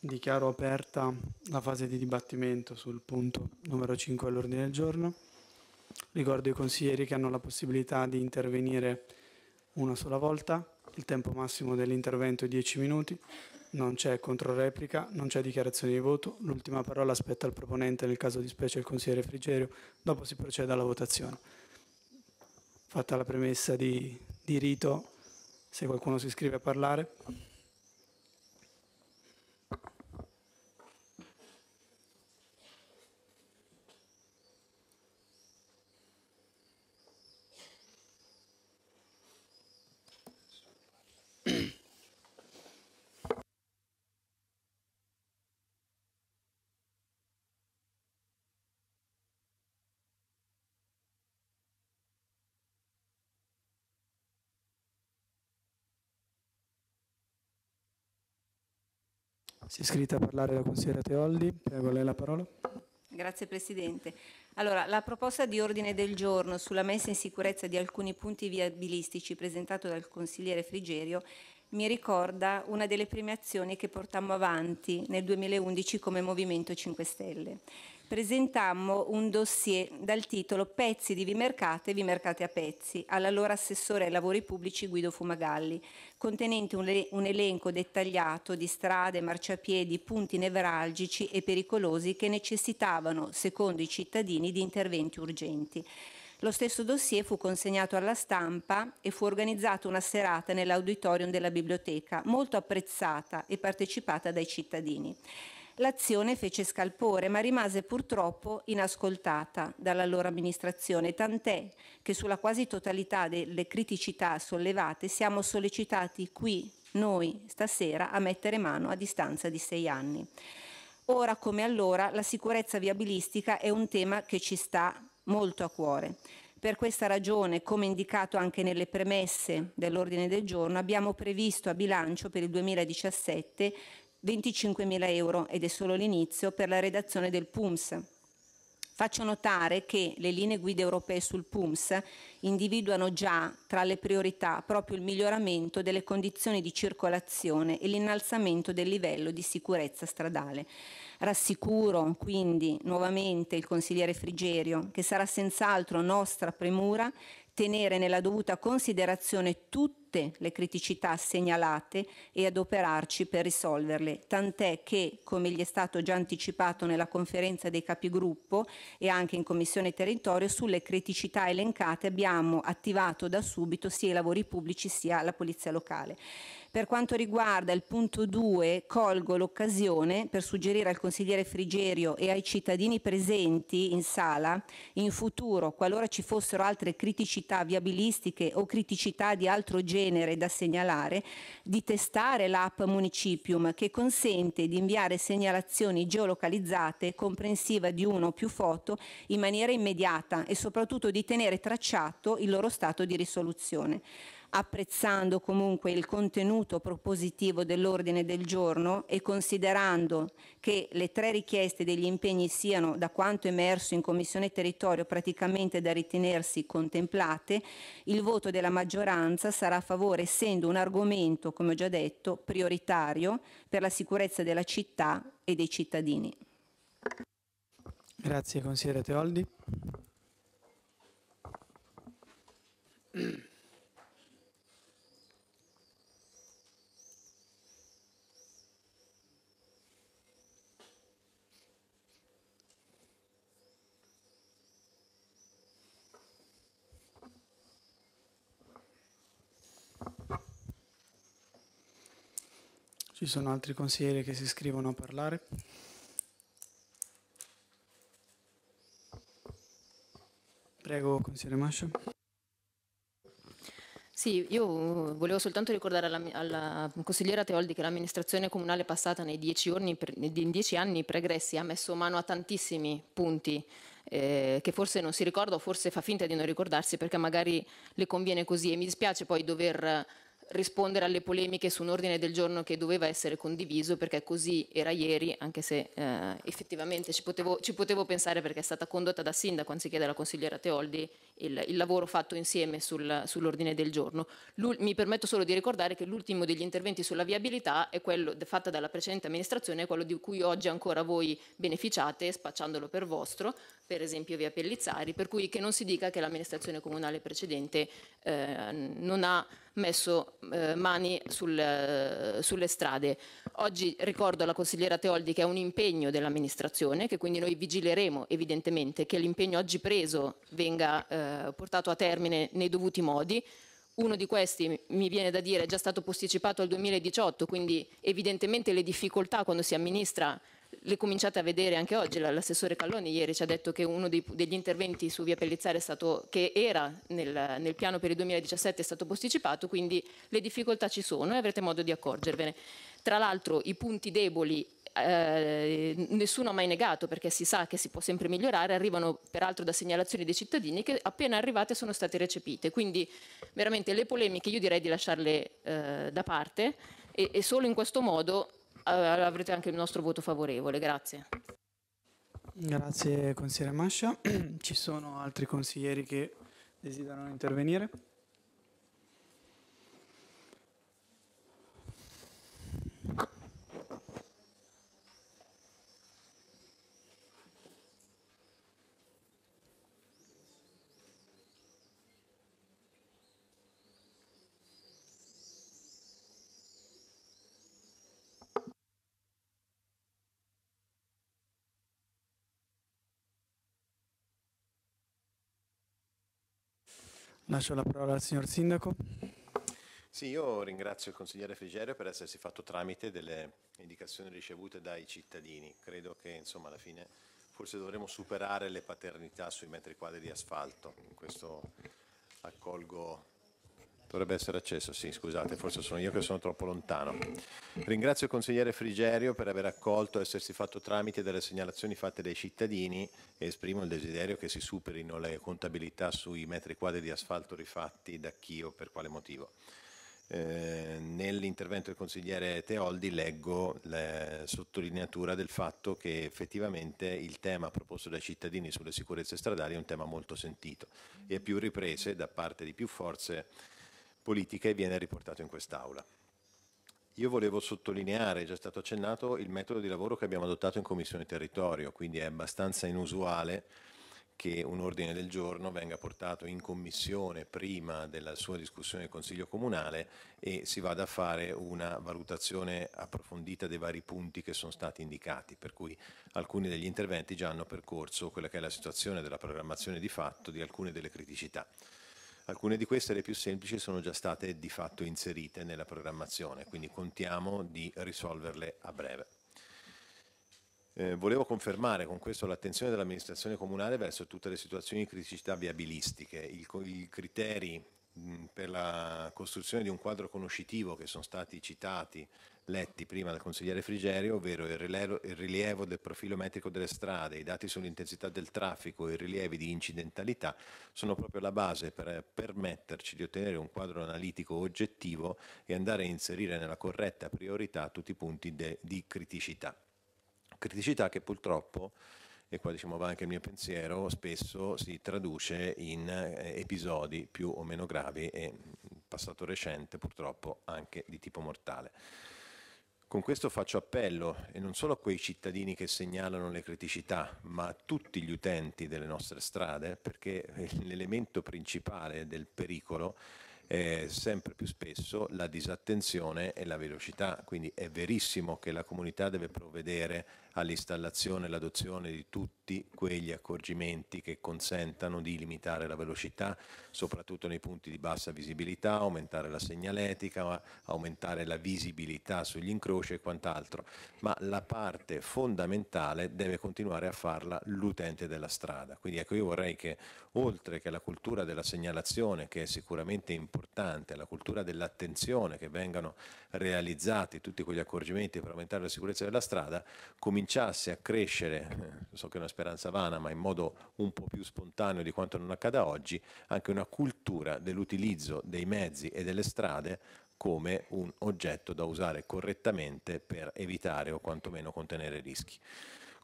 Dichiaro aperta la fase di dibattimento sul punto numero 5 all'ordine del giorno. Ricordo i consiglieri che hanno la possibilità di intervenire una sola volta, il tempo massimo dell'intervento è 10 minuti, non c'è controreplica, non c'è dichiarazione di voto, l'ultima parola aspetta il proponente, nel caso di specie il consigliere Frigerio, dopo si procede alla votazione. Fatta la premessa di, di rito, se qualcuno si iscrive a parlare. Si è iscritta a parlare la consigliera Teoldi. Prego, lei la parola. Grazie Presidente. Allora, la proposta di ordine del giorno sulla messa in sicurezza di alcuni punti viabilistici presentato dal consigliere Frigerio mi ricorda una delle prime azioni che portammo avanti nel 2011 come Movimento 5 Stelle presentammo un dossier dal titolo Pezzi di Vimercate e Vimercate a pezzi all'allora assessore ai lavori pubblici Guido Fumagalli, contenente un, elenco dettagliato di strade, marciapiedi, punti nevralgici e pericolosi che necessitavano, secondo i cittadini, di interventi urgenti. Lo stesso dossier fu consegnato alla stampa e fu organizzata una serata nell'auditorium della biblioteca, molto apprezzata e partecipata dai cittadini. L'azione fece scalpore, ma rimase purtroppo inascoltata dalla loro amministrazione, tant'è che sulla quasi totalità delle criticità sollevate siamo sollecitati qui, noi, stasera, a mettere mano a distanza di sei anni. Ora come allora la sicurezza viabilistica è un tema che ci sta molto a cuore. Per questa ragione, come indicato anche nelle premesse dell'ordine del giorno, abbiamo previsto a bilancio per il 2017 25.000 euro, ed è solo l'inizio, per la redazione del PUMS. Faccio notare che le linee guida europee sul PUMS individuano già tra le priorità proprio il miglioramento delle condizioni di circolazione e l'innalzamento del livello di sicurezza stradale. Rassicuro quindi nuovamente il consigliere Frigerio che sarà senz'altro nostra premura tenere nella dovuta considerazione tutte le criticità segnalate e adoperarci per risolverle, tant'è che, come gli è stato già anticipato nella conferenza dei capigruppo e anche in Commissione Territorio, sulle criticità elencate abbiamo attivato da subito sia i lavori pubblici sia la Polizia Locale. Per quanto riguarda il punto 2, colgo l'occasione per suggerire al consigliere Frigerio e ai cittadini presenti in sala, in futuro, qualora ci fossero altre criticità viabilistiche o criticità di altro genere da segnalare, di testare l'app Municipium che consente di inviare segnalazioni geolocalizzate comprensiva di una o più foto in maniera immediata e soprattutto di tenere tracciato il loro stato di risoluzione apprezzando comunque il contenuto propositivo dell'ordine del giorno e considerando che le tre richieste degli impegni siano, da quanto emerso in Commissione Territorio, praticamente da ritenersi contemplate, il voto della maggioranza sarà a favore essendo un argomento, come ho già detto, prioritario per la sicurezza della città e dei cittadini. Grazie consigliere Teoldi. Ci sono altri consiglieri che si iscrivono a parlare? Prego, consigliere Mascia. Sì, io volevo soltanto ricordare alla, alla consigliera Teoldi che l'amministrazione comunale passata nei dieci, anni, in dieci anni pregressi ha messo mano a tantissimi punti eh, che forse non si ricorda o forse fa finta di non ricordarsi perché magari le conviene così e mi dispiace poi dover rispondere alle polemiche su un ordine del giorno che doveva essere condiviso perché così era ieri, anche se eh, effettivamente ci potevo, ci potevo, pensare perché è stata condotta da sindaco anziché dalla consigliera Teoldi il, il lavoro fatto insieme sul, sull'ordine del giorno. L'ul, mi permetto solo di ricordare che l'ultimo degli interventi sulla viabilità è quello fatto dalla precedente amministrazione, è quello di cui oggi ancora voi beneficiate spacciandolo per vostro, per esempio via Pellizzari, per cui che non si dica che l'amministrazione comunale precedente eh, non ha messo eh, mani sul, eh, sulle strade. Oggi ricordo alla consigliera Teoldi che è un impegno dell'amministrazione, che quindi noi vigileremo evidentemente che l'impegno oggi preso venga eh, portato a termine nei dovuti modi. Uno di questi, mi viene da dire, è già stato posticipato al 2018, quindi evidentemente le difficoltà quando si amministra le cominciate a vedere anche oggi, l'assessore Calloni ieri ci ha detto che uno dei, degli interventi su via Pellizzare stato, che era nel, nel, piano per il 2017 è stato posticipato, quindi le difficoltà ci sono e avrete modo di accorgervene. Tra l'altro i punti deboli eh, nessuno ha mai negato perché si sa che si può sempre migliorare, arrivano peraltro da segnalazioni dei cittadini che appena arrivate sono state recepite, quindi veramente le polemiche io direi di lasciarle eh, da parte e, e solo in questo modo eh, avrete anche il nostro voto favorevole. Grazie. Grazie consigliere Mascia. Ci sono altri consiglieri che desiderano intervenire? Lascio la parola al signor Sindaco. Sì, io ringrazio il consigliere Frigerio per essersi fatto tramite delle indicazioni ricevute dai cittadini. Credo che insomma, alla fine forse dovremo superare le paternità sui metri quadri di asfalto. In questo accolgo Dovrebbe essere accesso, sì, scusate, forse sono io che sono troppo lontano. Ringrazio il consigliere Frigerio per aver accolto e essersi fatto tramite delle segnalazioni fatte dai cittadini e esprimo il desiderio che si superino le contabilità sui metri quadri di asfalto rifatti da chi o per quale motivo. Eh, nell'intervento del consigliere Teoldi leggo la sottolineatura del fatto che effettivamente il tema proposto dai cittadini sulle sicurezze stradali è un tema molto sentito e a più riprese da parte di più forze e viene riportato in quest'Aula. Io volevo sottolineare, è già stato accennato, il metodo di lavoro che abbiamo adottato in Commissione Territorio, quindi è abbastanza inusuale che un ordine del giorno venga portato in commissione prima della sua discussione del Consiglio Comunale e si vada a fare una valutazione approfondita dei vari punti che sono stati indicati, per cui alcuni degli interventi già hanno percorso quella che è la situazione della programmazione di fatto di alcune delle criticità. Alcune di queste, le più semplici, sono già state di fatto inserite nella programmazione, quindi contiamo di risolverle a breve. Eh, volevo confermare con questo l'attenzione dell'amministrazione comunale verso tutte le situazioni di criticità viabilistiche, i criteri mh, per la costruzione di un quadro conoscitivo che sono stati citati letti prima dal consigliere Frigerio, ovvero il rilievo, il rilievo, del profilo metrico delle strade, i dati sull'intensità del traffico e i rilievi di incidentalità, sono proprio la base per eh, permetterci di ottenere un quadro analitico oggettivo e andare a inserire nella corretta priorità tutti i punti de, di criticità. Criticità che purtroppo e qua diciamo va anche il mio pensiero, spesso si traduce in eh, episodi più o meno gravi e mm, passato recente purtroppo anche di tipo mortale. Con questo faccio appello e non solo a quei cittadini che segnalano le criticità, ma a tutti gli utenti delle nostre strade, perché l'elemento principale del pericolo è sempre più spesso la disattenzione e la velocità. Quindi è verissimo che la comunità deve provvedere all'installazione e l'adozione di tutti quegli accorgimenti che consentano di limitare la velocità, soprattutto nei punti di bassa visibilità, aumentare la segnaletica, aumentare la visibilità sugli incroci e quant'altro. Ma la parte fondamentale deve continuare a farla l'utente della strada. Quindi ecco, io vorrei che oltre che la cultura della segnalazione, che è sicuramente importante, la cultura dell'attenzione, che vengano realizzati tutti quegli accorgimenti per aumentare la sicurezza della strada, cominciare cominciasse a crescere, eh, so che è una speranza vana, ma in modo un po' più spontaneo di quanto non accada oggi, anche una cultura dell'utilizzo dei mezzi e delle strade come un oggetto da usare correttamente per evitare o quantomeno contenere rischi.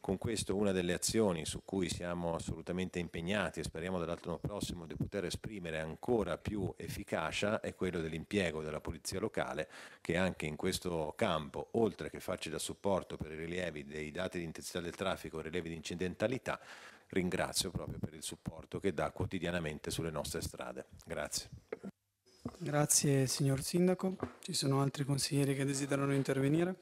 Con questo una delle azioni su cui siamo assolutamente impegnati e speriamo dall'anno prossimo di poter esprimere ancora più efficacia è quello dell'impiego della polizia locale che anche in questo campo, oltre che farci da supporto per i rilievi dei dati di intensità del traffico e rilievi di incidentalità, ringrazio proprio per il supporto che dà quotidianamente sulle nostre strade. Grazie. Grazie signor Sindaco. Ci sono altri consiglieri che desiderano intervenire?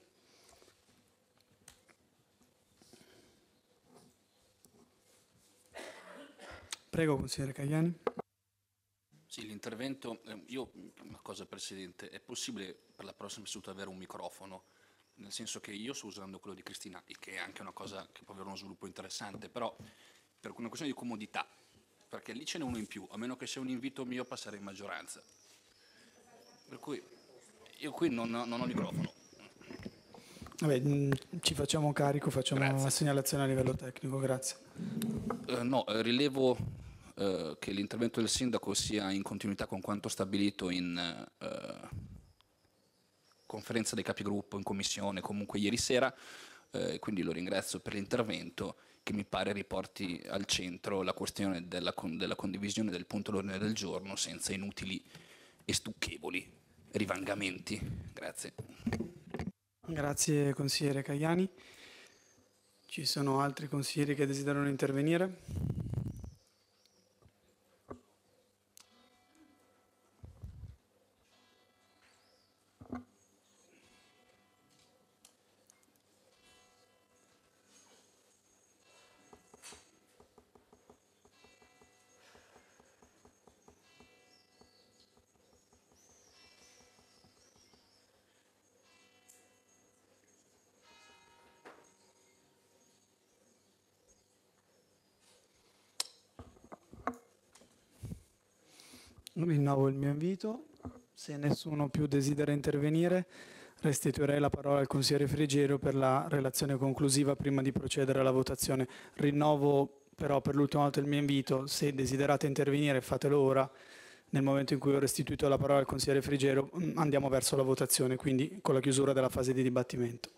Prego, consigliere Cagliani. Sì, l'intervento, eh, io una cosa Presidente, è possibile per la prossima seduta avere un microfono? Nel senso che io sto usando quello di Cristina, che è anche una cosa che può avere uno sviluppo interessante, però per una questione di comodità, perché lì ce n'è uno in più, a meno che sia un invito mio a passare in maggioranza. Per cui io qui non, non ho microfono. Vabbè, mm, ci facciamo carico, facciamo grazie. una segnalazione a livello tecnico, grazie. Eh, no, rilevo eh, che l'intervento del sindaco sia in continuità con quanto stabilito in eh, conferenza dei capigruppo, in commissione, comunque ieri sera, eh, quindi lo ringrazio per l'intervento che mi pare riporti al centro la questione della, con, della condivisione del punto all'ordine del giorno senza inutili e stucchevoli rivangamenti. Grazie. Grazie consigliere Cagliani. Ci sono altri consiglieri che desiderano intervenire? Rinnovo il mio invito. Se nessuno più desidera intervenire, restituirei la parola al consigliere Frigerio per la relazione conclusiva prima di procedere alla votazione. Rinnovo però per l'ultima volta il mio invito. Se desiderate intervenire, fatelo ora. Nel momento in cui ho restituito la parola al consigliere Frigero mm, andiamo verso la votazione, quindi con la chiusura della fase di dibattimento.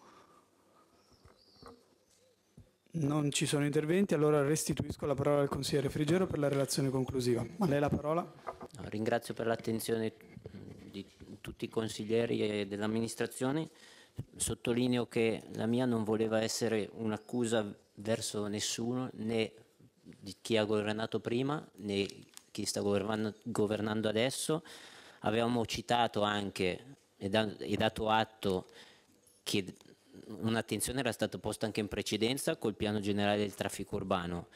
Non ci sono interventi, allora restituisco la parola al consigliere Frigero per la relazione conclusiva. A lei la parola. ringrazio per l'attenzione di tutti i consiglieri e dell'amministrazione. Sottolineo che la mia non voleva essere un'accusa verso nessuno, né di chi ha governato prima, né chi sta governando adesso. Avevamo citato anche e dato atto che un'attenzione era stata posta anche in precedenza col piano generale del traffico urbano.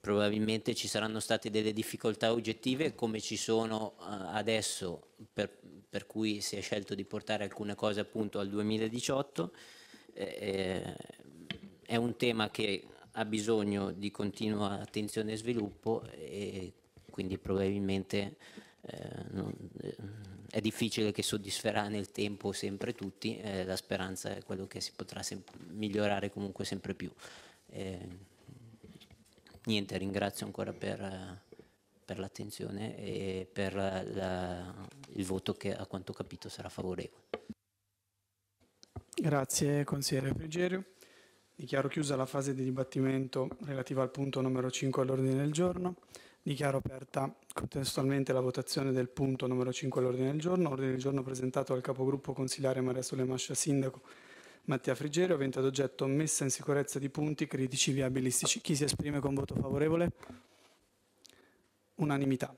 Probabilmente ci saranno state delle difficoltà oggettive come ci sono eh, adesso, per, per cui si è scelto di portare alcune cose appunto al 2018. Eh, eh, è un tema che ha bisogno di continua attenzione e sviluppo e quindi probabilmente eh, non, eh, è difficile che soddisferà nel tempo sempre tutti, eh, la speranza è quello che si potrà migliorare comunque sempre più. Eh, niente, ringrazio ancora per, per l'attenzione e per la, la, il voto che a quanto ho capito sarà favorevole. Grazie consigliere Frigerio. Dichiaro chiusa la fase di dibattimento relativa al punto numero 5 all'ordine del giorno. Dichiaro aperta contestualmente la votazione del punto numero 5 all'ordine del giorno, ordine del giorno presentato dal capogruppo consigliare Maria Solemascia, Sindaco Mattia Frigerio, avente ad oggetto messa in sicurezza di punti critici viabilistici. Chi si esprime con voto favorevole? Unanimità.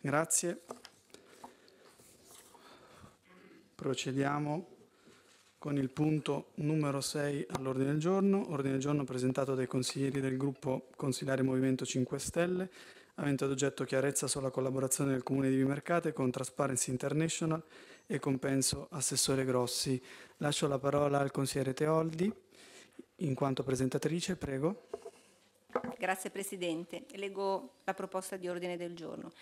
Grazie. Procediamo con il punto numero 6 all'ordine del giorno, ordine del giorno presentato dai consiglieri del gruppo Consigliare Movimento 5 Stelle, avente ad oggetto chiarezza sulla collaborazione del Comune di Vimercate con Transparency International e compenso Assessore Grossi. Lascio la parola al consigliere Teoldi, in quanto presentatrice, prego. Grazie Presidente. Leggo la proposta di ordine del giorno.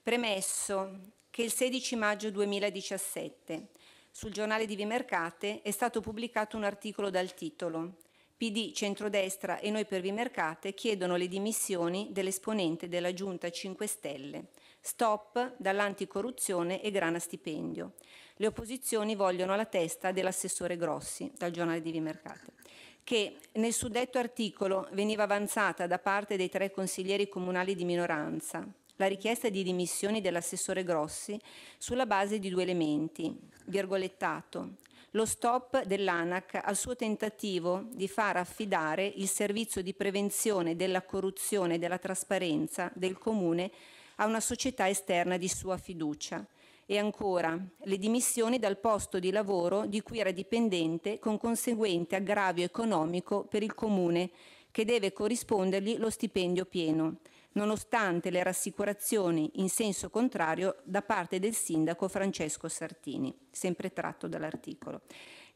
Premesso che il 16 maggio 2017 sul giornale di Vimercate è stato pubblicato un articolo dal titolo PD, centrodestra e noi per Vimercate chiedono le dimissioni dell'esponente della Giunta 5 Stelle. Stop dall'anticorruzione e grana stipendio. Le opposizioni vogliono la testa dell'assessore Grossi, dal giornale di Vimercate, che nel suddetto articolo veniva avanzata da parte dei tre consiglieri comunali di minoranza, la richiesta di dimissioni dell'assessore Grossi sulla base di due elementi, virgolettato, lo stop dell'ANAC al suo tentativo di far affidare il servizio di prevenzione della corruzione e della trasparenza del Comune a una società esterna di sua fiducia e ancora le dimissioni dal posto di lavoro di cui era dipendente con conseguente aggravio economico per il Comune che deve corrispondergli lo stipendio pieno nonostante le rassicurazioni in senso contrario da parte del sindaco Francesco Sartini, sempre tratto dall'articolo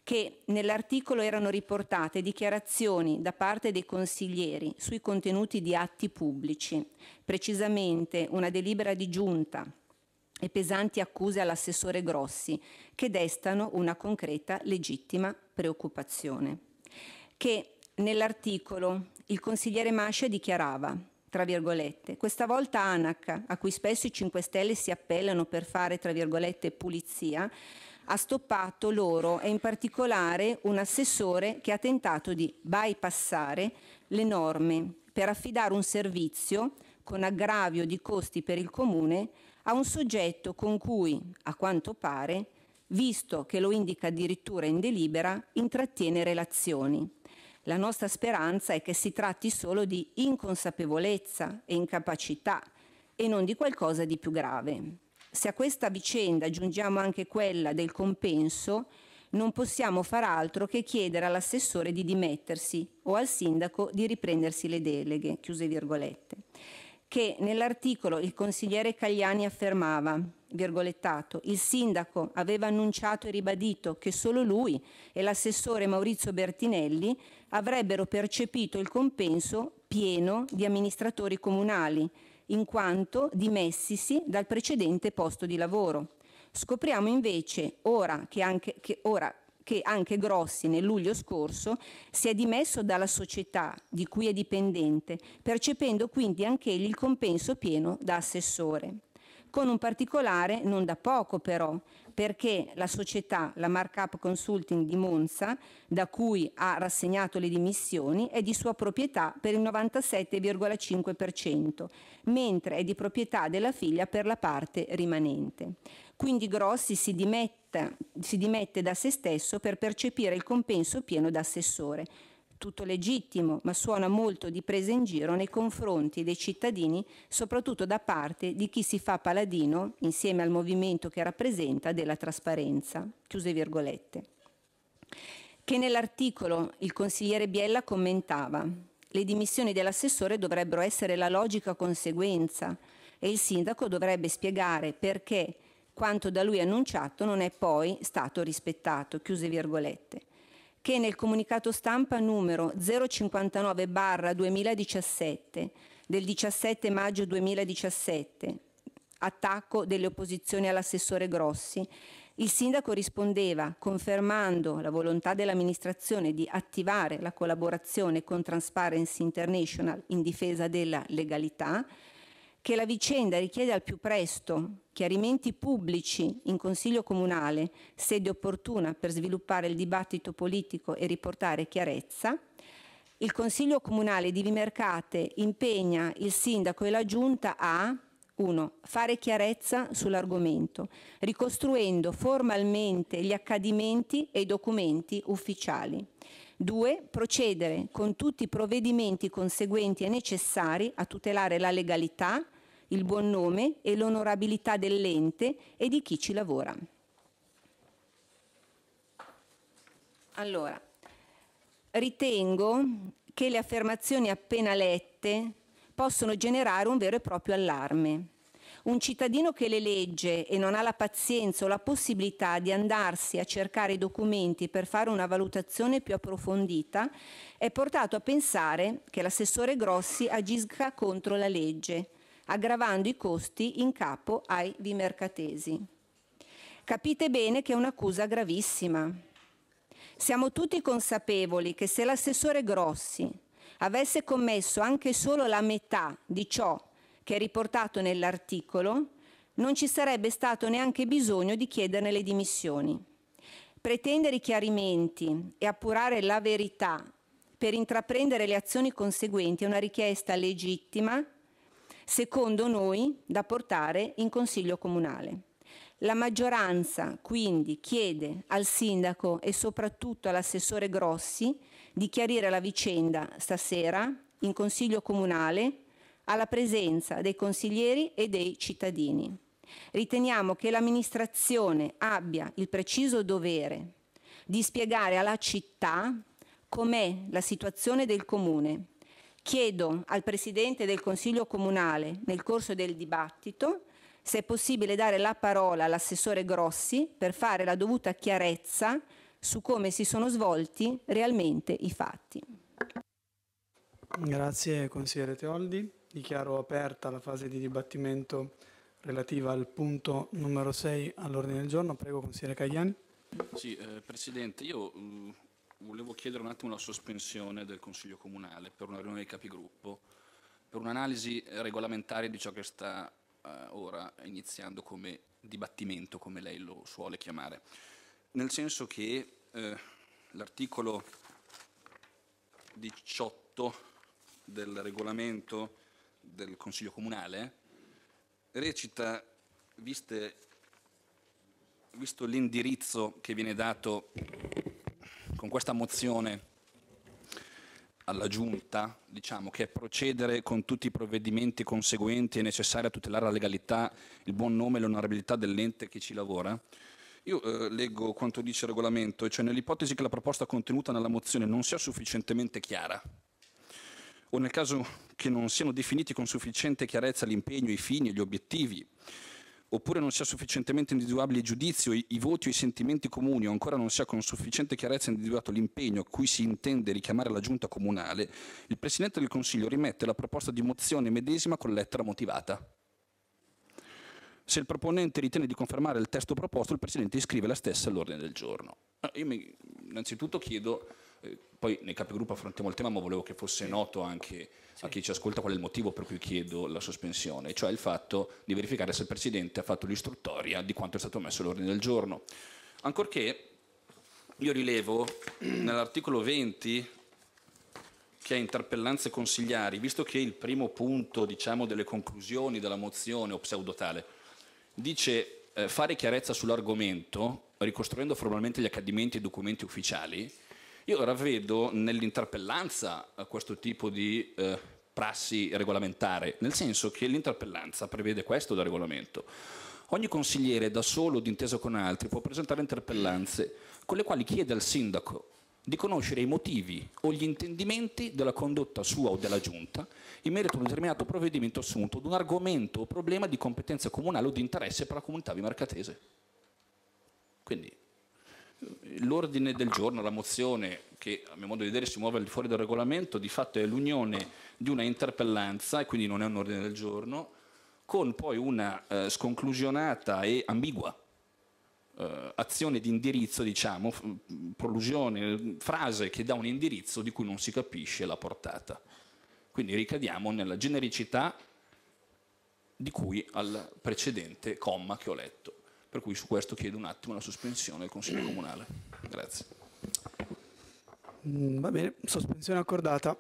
che nell'articolo erano riportate dichiarazioni da parte dei consiglieri sui contenuti di atti pubblici, precisamente una delibera di giunta e pesanti accuse all'assessore Grossi, che destano una concreta legittima preoccupazione. Che nell'articolo il consigliere Mascia dichiarava tra virgolette. Questa volta ANAC, a cui spesso i 5 Stelle si appellano per fare, tra virgolette, pulizia, ha stoppato loro e in particolare un assessore che ha tentato di bypassare le norme per affidare un servizio con aggravio di costi per il comune a un soggetto con cui, a quanto pare, visto che lo indica addirittura in delibera, intrattiene relazioni. La nostra speranza è che si tratti solo di inconsapevolezza e incapacità e non di qualcosa di più grave. Se a questa vicenda aggiungiamo anche quella del compenso, non possiamo far altro che chiedere all'assessore di dimettersi o al sindaco di riprendersi le deleghe, che nell'articolo il consigliere Cagliani affermava virgolettato, il sindaco aveva annunciato e ribadito che solo lui e l'assessore Maurizio Bertinelli avrebbero percepito il compenso pieno di amministratori comunali, in quanto dimessisi dal precedente posto di lavoro. Scopriamo invece, ora che anche, che ora che anche Grossi nel luglio scorso si è dimesso dalla società di cui è dipendente, percependo quindi anche egli il compenso pieno da assessore con un particolare non da poco però, perché la società, la Markup Consulting di Monza, da cui ha rassegnato le dimissioni, è di sua proprietà per il 97,5%, mentre è di proprietà della figlia per la parte rimanente. Quindi Grossi si dimette, si dimette da se stesso per percepire il compenso pieno da assessore tutto legittimo, ma suona molto di presa in giro nei confronti dei cittadini, soprattutto da parte di chi si fa paladino, insieme al movimento che rappresenta, della trasparenza. Chiuse virgolette. Che nell'articolo il consigliere Biella commentava, le dimissioni dell'assessore dovrebbero essere la logica conseguenza e il sindaco dovrebbe spiegare perché quanto da lui annunciato non è poi stato rispettato. Chiuse virgolette che nel comunicato stampa numero 059 2017 del 17 maggio 2017, attacco delle opposizioni all'assessore Grossi, il sindaco rispondeva confermando la volontà dell'amministrazione di attivare la collaborazione con Transparency International in difesa della legalità, che la vicenda richiede al più presto chiarimenti pubblici in Consiglio Comunale, sede opportuna per sviluppare il dibattito politico e riportare chiarezza. Il Consiglio Comunale di Vimercate impegna il Sindaco e la Giunta a 1. Fare chiarezza sull'argomento, ricostruendo formalmente gli accadimenti e i documenti ufficiali. 2. Procedere con tutti i provvedimenti conseguenti e necessari a tutelare la legalità, il buon nome e l'onorabilità dell'ente e di chi ci lavora. Allora, ritengo che le affermazioni appena lette possono generare un vero e proprio allarme. Un cittadino che le legge e non ha la pazienza o la possibilità di andarsi a cercare i documenti per fare una valutazione più approfondita è portato a pensare che l'assessore Grossi agisca contro la legge aggravando i costi in capo ai vimercatesi. Capite bene che è un'accusa gravissima. Siamo tutti consapevoli che se l'assessore Grossi avesse commesso anche solo la metà di ciò che è riportato nell'articolo, non ci sarebbe stato neanche bisogno di chiederne le dimissioni. Pretendere i chiarimenti e appurare la verità per intraprendere le azioni conseguenti è una richiesta legittima secondo noi da portare in Consiglio Comunale. La maggioranza quindi chiede al sindaco e soprattutto all'assessore Grossi di chiarire la vicenda stasera in Consiglio Comunale alla presenza dei consiglieri e dei cittadini. Riteniamo che l'amministrazione abbia il preciso dovere di spiegare alla città com'è la situazione del comune Chiedo al Presidente del Consiglio Comunale, nel corso del dibattito, se è possibile dare la parola all'assessore Grossi per fare la dovuta chiarezza su come si sono svolti realmente i fatti. Grazie consigliere Teoldi. Dichiaro aperta la fase di dibattimento relativa al punto numero 6 all'ordine del giorno. Prego consigliere Cagliani. Sì, eh, Presidente, io mh, mm, volevo chiedere un attimo la sospensione del Consiglio Comunale per una riunione dei capigruppo, per un'analisi regolamentare di ciò che sta uh, ora iniziando come dibattimento, come lei lo suole chiamare. Nel senso che eh, l'articolo 18 del regolamento del Consiglio Comunale recita, viste, visto l'indirizzo che viene dato con questa mozione alla Giunta, diciamo che è procedere con tutti i provvedimenti conseguenti e necessari a tutelare la legalità, il buon nome e l'onorabilità dell'ente che ci lavora. Io eh, leggo quanto dice il regolamento, cioè nell'ipotesi che la proposta contenuta nella mozione non sia sufficientemente chiara, o nel caso che non siano definiti con sufficiente chiarezza l'impegno, i fini e gli obiettivi oppure non sia sufficientemente individuabile il giudizio, i, i voti o i sentimenti comuni, o ancora non sia con sufficiente chiarezza individuato l'impegno a cui si intende richiamare la giunta comunale, il Presidente del Consiglio rimette la proposta di mozione medesima con lettera motivata. Se il proponente ritiene di confermare il testo proposto, il Presidente iscrive la stessa all'ordine del giorno. Eh, io mi, innanzitutto chiedo eh, poi nel capigruppo affrontiamo il tema, ma volevo che fosse noto anche sì. a chi ci ascolta qual è il motivo per cui chiedo la sospensione, cioè il fatto di verificare se il Presidente ha fatto l'istruttoria di quanto è stato messo l'ordine del giorno. Ancorché io rilevo nell'articolo 20 che è interpellanze consigliari, visto che il primo punto diciamo, delle conclusioni della mozione o pseudotale dice eh, fare chiarezza sull'argomento, ricostruendo formalmente gli accadimenti e i documenti ufficiali, io ravvedo nell'interpellanza eh, questo tipo di eh, prassi regolamentare, nel senso che l'interpellanza prevede questo dal regolamento. Ogni consigliere da solo o d'intesa con altri può presentare interpellanze con le quali chiede al sindaco di conoscere i motivi o gli intendimenti della condotta sua o della giunta in merito a un determinato provvedimento assunto, ad un argomento o problema di competenza comunale o di interesse per la comunità di Marcatese. Quindi L'ordine del giorno, la mozione che a mio modo di vedere si muove al di fuori del regolamento, di fatto è l'unione di una interpellanza, e quindi non è un ordine del giorno, con poi una eh, sconclusionata e ambigua eh, azione di indirizzo, diciamo, prolusione, frase che dà un indirizzo di cui non si capisce la portata. Quindi ricadiamo nella genericità di cui al precedente comma che ho letto per cui su questo chiedo un attimo la sospensione del Consiglio Comunale. Grazie. Mm, va bene, sospensione accordata.